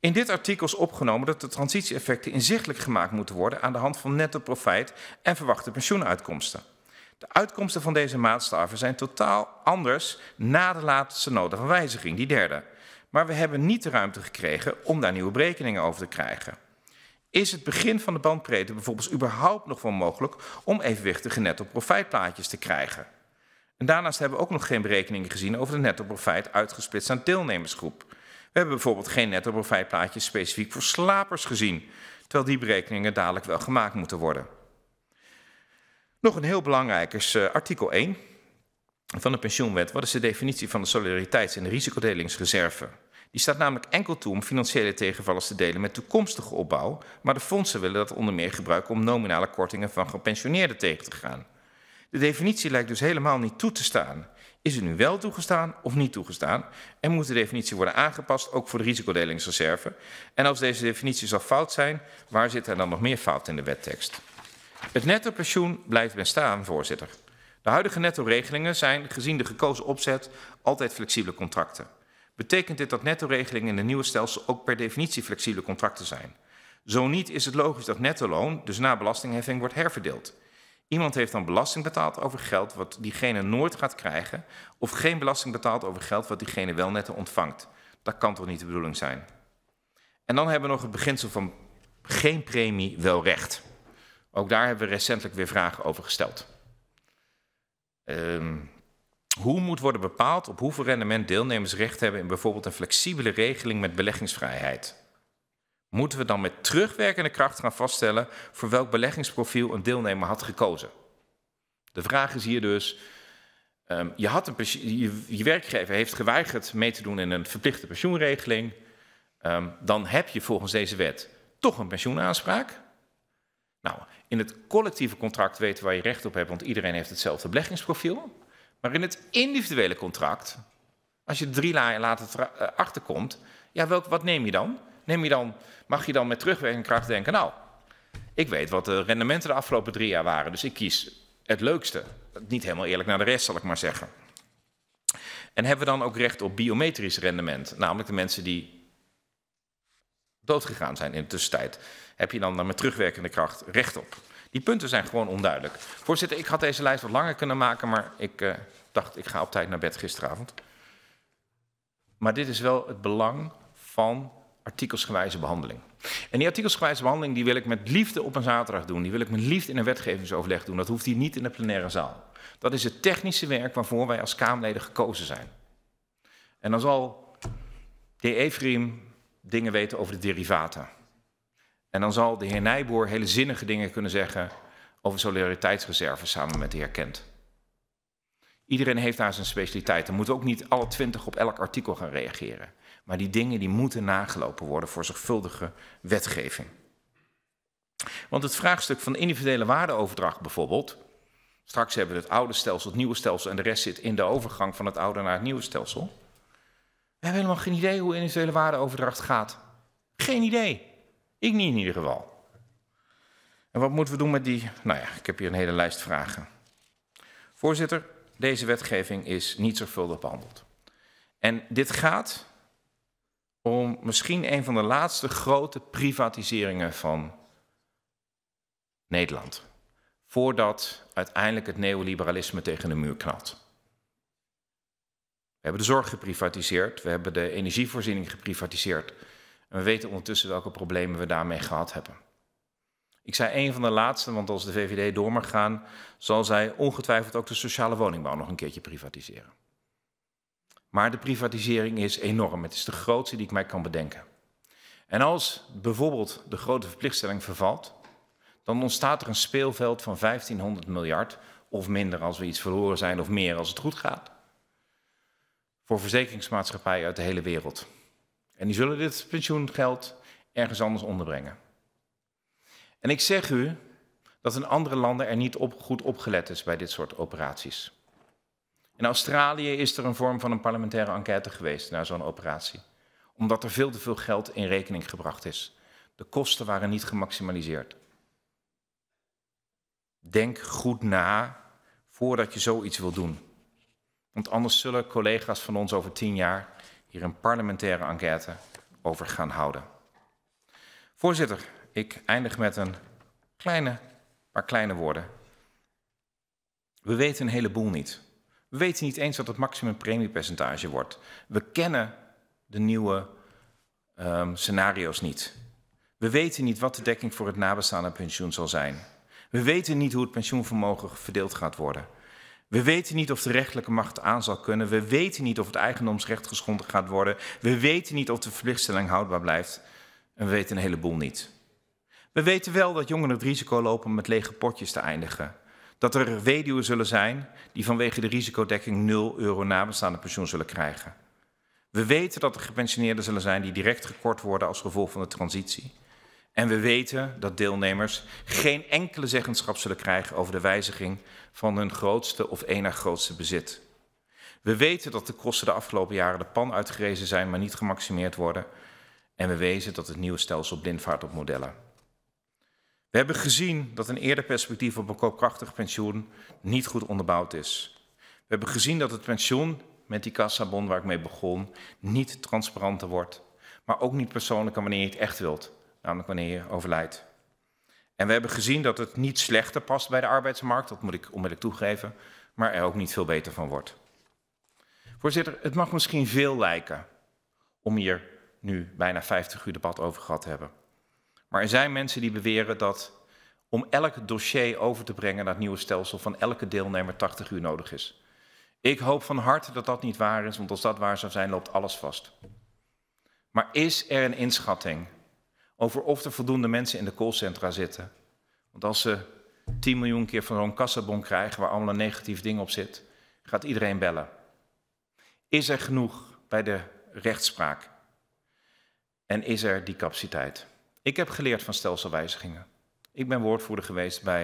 In dit artikel is opgenomen dat de transitieeffecten inzichtelijk gemaakt moeten worden aan de hand van netto profijt en verwachte pensioenuitkomsten. De uitkomsten van deze maatstaven zijn totaal anders na de laatste nodige van wijziging, die derde. Maar we hebben niet de ruimte gekregen om daar nieuwe berekeningen over te krijgen. Is het begin van de bandbreedte bijvoorbeeld überhaupt nog wel mogelijk om evenwichtige netto-profijtplaatjes te krijgen? En daarnaast hebben we ook nog geen berekeningen gezien over de netto-profijt uitgesplitst aan deelnemersgroep. We hebben bijvoorbeeld geen netto-profijtplaatjes specifiek voor slapers gezien, terwijl die berekeningen dadelijk wel gemaakt moeten worden. Nog een heel belangrijk is eh, artikel 1 van de pensioenwet. Wat is de definitie van de solidariteits- en de risicodelingsreserve? Die staat namelijk enkel toe om financiële tegenvallers te delen met toekomstige opbouw, maar de fondsen willen dat onder meer gebruiken om nominale kortingen van gepensioneerden tegen te gaan. De definitie lijkt dus helemaal niet toe te staan. Is het nu wel toegestaan of niet toegestaan? En moet de definitie worden aangepast, ook voor de risicodelingsreserve? En als deze definitie zal fout zijn, waar zit er dan nog meer fout in de wettekst? Het netto pensioen blijft bestaan, voorzitter. De huidige netto-regelingen zijn, gezien de gekozen opzet, altijd flexibele contracten. Betekent dit dat netto-regelingen in het nieuwe stelsel ook per definitie flexibele contracten zijn? Zo niet is het logisch dat netto-loon, dus na belastingheffing, wordt herverdeeld. Iemand heeft dan belasting betaald over geld wat diegene nooit gaat krijgen, of geen belasting betaald over geld wat diegene wel netto ontvangt. Dat kan toch niet de bedoeling zijn? En dan hebben we nog het beginsel van geen premie, wel recht. Ook daar hebben we recentelijk weer vragen over gesteld. Ehm, hoe moet worden bepaald op hoeveel rendement deelnemers recht hebben in bijvoorbeeld een flexibele regeling met beleggingsvrijheid? Moeten we dan met terugwerkende kracht gaan vaststellen voor welk beleggingsprofiel een deelnemer had gekozen? De vraag is hier dus, ehm, je, had je, je, werkgever heeft geweigerd mee te doen in een verplichte pensioenregeling. Ehm, dan heb je volgens deze wet toch een pensioenaanspraak. Nou, in het collectieve contract weten waar je recht op hebt, want iedereen heeft hetzelfde beleggingsprofiel. Maar in het individuele contract, als je drie jaar later eh, achterkomt, ja, wat neem je dan? Neem je dan? Mag je dan met terugwerkende kracht denken, nou, ik weet wat de rendementen de afgelopen drie jaar waren, dus ik kies het leukste. Niet helemaal eerlijk naar de rest, zal ik maar zeggen. En hebben we dan ook recht op biometrisch rendement? Namelijk de mensen die doodgegaan zijn in de tussentijd. Heb je dan eh, met terugwerkende kracht recht op? Die punten zijn gewoon onduidelijk. Voorzitter, ik had deze lijst wat langer kunnen maken, maar ik uh, dacht, ik ga op tijd naar bed gisteravond. Maar dit is wel het belang van artikelsgewijze behandeling. En die artikelsgewijze behandeling die wil ik met liefde op een zaterdag doen. Die wil ik met liefde in een wetgevingsoverleg doen. Dat hoeft hier niet in de plenaire zaal. Dat is het technische werk waarvoor wij als Kamerleden gekozen zijn. En dan zal de heer dingen weten over de derivaten. En dan zal de heer Nijboer hele zinnige dingen kunnen zeggen over solidariteitsreserve samen met de heer Kent. Iedereen heeft daar zijn specialiteit. Dan moeten ook niet alle twintig op elk artikel gaan reageren. Maar die dingen die moeten nagelopen worden voor zorgvuldige wetgeving. Want het vraagstuk van individuele waardeoverdracht bijvoorbeeld. Straks hebben we het oude stelsel, het nieuwe stelsel en de rest zit in de overgang van het oude naar het nieuwe stelsel. We hebben helemaal geen idee hoe industriële waardeoverdracht gaat. Geen idee. Ik niet in ieder geval. En wat moeten we doen met die? Nou ja, ik heb hier een hele lijst vragen. Voorzitter, deze wetgeving is niet zorgvuldig behandeld. En dit gaat om misschien een van de laatste grote privatiseringen van Nederland. Voordat uiteindelijk het neoliberalisme tegen de muur knalt. We hebben de zorg geprivatiseerd, we hebben de energievoorziening geprivatiseerd. En we weten ondertussen welke problemen we daarmee gehad hebben. Ik zei een van de laatste, want als de VVD door mag gaan, zal zij ongetwijfeld ook de sociale woningbouw nog een keertje privatiseren. Maar de privatisering is enorm. Het is de grootste die ik mij kan bedenken. En als bijvoorbeeld de grote verplichtstelling vervalt, dan ontstaat er een speelveld van 1500 miljard of minder als we iets verloren zijn of meer als het goed gaat voor verzekeringsmaatschappijen uit de hele wereld. En die zullen dit pensioengeld ergens anders onderbrengen. En ik zeg u dat in andere landen er niet op, goed opgelet is bij dit soort operaties. In Australië is er een vorm van een parlementaire enquête geweest naar zo'n operatie, omdat er veel te veel geld in rekening gebracht is. De kosten waren niet gemaximaliseerd. Denk goed na voordat je zoiets wil doen. Want anders zullen collega's van ons over tien jaar hier een parlementaire enquête over gaan houden. Voorzitter, ik eindig met een kleine, maar kleine woorden. We weten een heleboel niet. We weten niet eens wat het maximum premiepercentage wordt. We kennen de nieuwe um, scenario's niet. We weten niet wat de dekking voor het nabestaande pensioen zal zijn. We weten niet hoe het pensioenvermogen verdeeld gaat worden. We weten niet of de rechtelijke macht aan zal kunnen. We weten niet of het eigendomsrecht geschonden gaat worden. We weten niet of de verplichtstelling houdbaar blijft. En we weten een heleboel niet. We weten wel dat jongeren het risico lopen om met lege potjes te eindigen. Dat er weduwen zullen zijn die vanwege de risicodekking 0 euro nabestaande pensioen zullen krijgen. We weten dat er gepensioneerden zullen zijn die direct gekort worden als gevolg van de transitie. En we weten dat deelnemers geen enkele zeggenschap zullen krijgen over de wijziging van hun grootste of één grootste bezit. We weten dat de kosten de afgelopen jaren de pan uitgerezen zijn, maar niet gemaximeerd worden. En we wezen dat het nieuwe stelsel blindvaart op modellen. We hebben gezien dat een eerder perspectief op een koopkrachtig pensioen niet goed onderbouwd is. We hebben gezien dat het pensioen, met die kassabon waar ik mee begon, niet transparanter wordt, maar ook niet persoonlijker wanneer je het echt wilt namelijk wanneer je overlijdt. En we hebben gezien dat het niet slechter past bij de arbeidsmarkt, dat moet ik onmiddellijk toegeven, maar er ook niet veel beter van wordt. Voorzitter, het mag misschien veel lijken om hier nu bijna 50 uur debat over gehad te hebben. Maar er zijn mensen die beweren dat om elk dossier over te brengen naar het nieuwe stelsel van elke deelnemer 80 uur nodig is. Ik hoop van harte dat dat niet waar is, want als dat waar zou zijn, loopt alles vast. Maar is er een inschatting over of er voldoende mensen in de callcentra zitten. Want als ze 10 miljoen keer van zo'n kassabon krijgen waar allemaal een negatief ding op zit, gaat iedereen bellen. Is er genoeg bij de rechtspraak? En is er die capaciteit? Ik heb geleerd van stelselwijzigingen. Ik ben woordvoerder geweest bij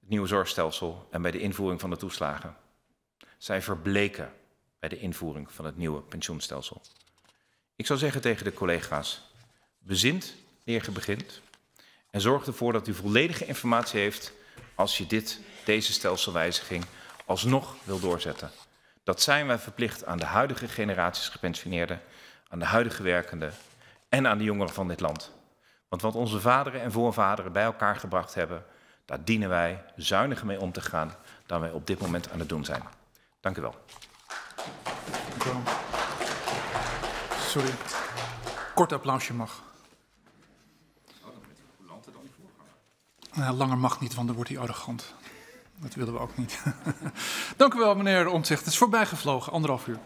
het nieuwe zorgstelsel en bij de invoering van de toeslagen. Zij verbleken bij de invoering van het nieuwe pensioenstelsel. Ik zou zeggen tegen de collega's, bezint leer begint. En zorg ervoor dat u volledige informatie heeft als je dit, deze stelselwijziging alsnog wil doorzetten. Dat zijn wij verplicht aan de huidige generaties gepensioneerden, aan de huidige werkenden en aan de jongeren van dit land. Want wat onze vaderen en voorvaderen bij elkaar gebracht hebben, daar dienen wij zuiniger mee om te gaan dan wij op dit moment aan het doen zijn. Dank u wel. Dank u wel. Sorry. Kort applausje mag. Nou, langer mag niet, want dan wordt hij arrogant. Dat willen we ook niet. *laughs* Dank u wel, meneer Omtzigt. Het is voorbijgevlogen, anderhalf uur.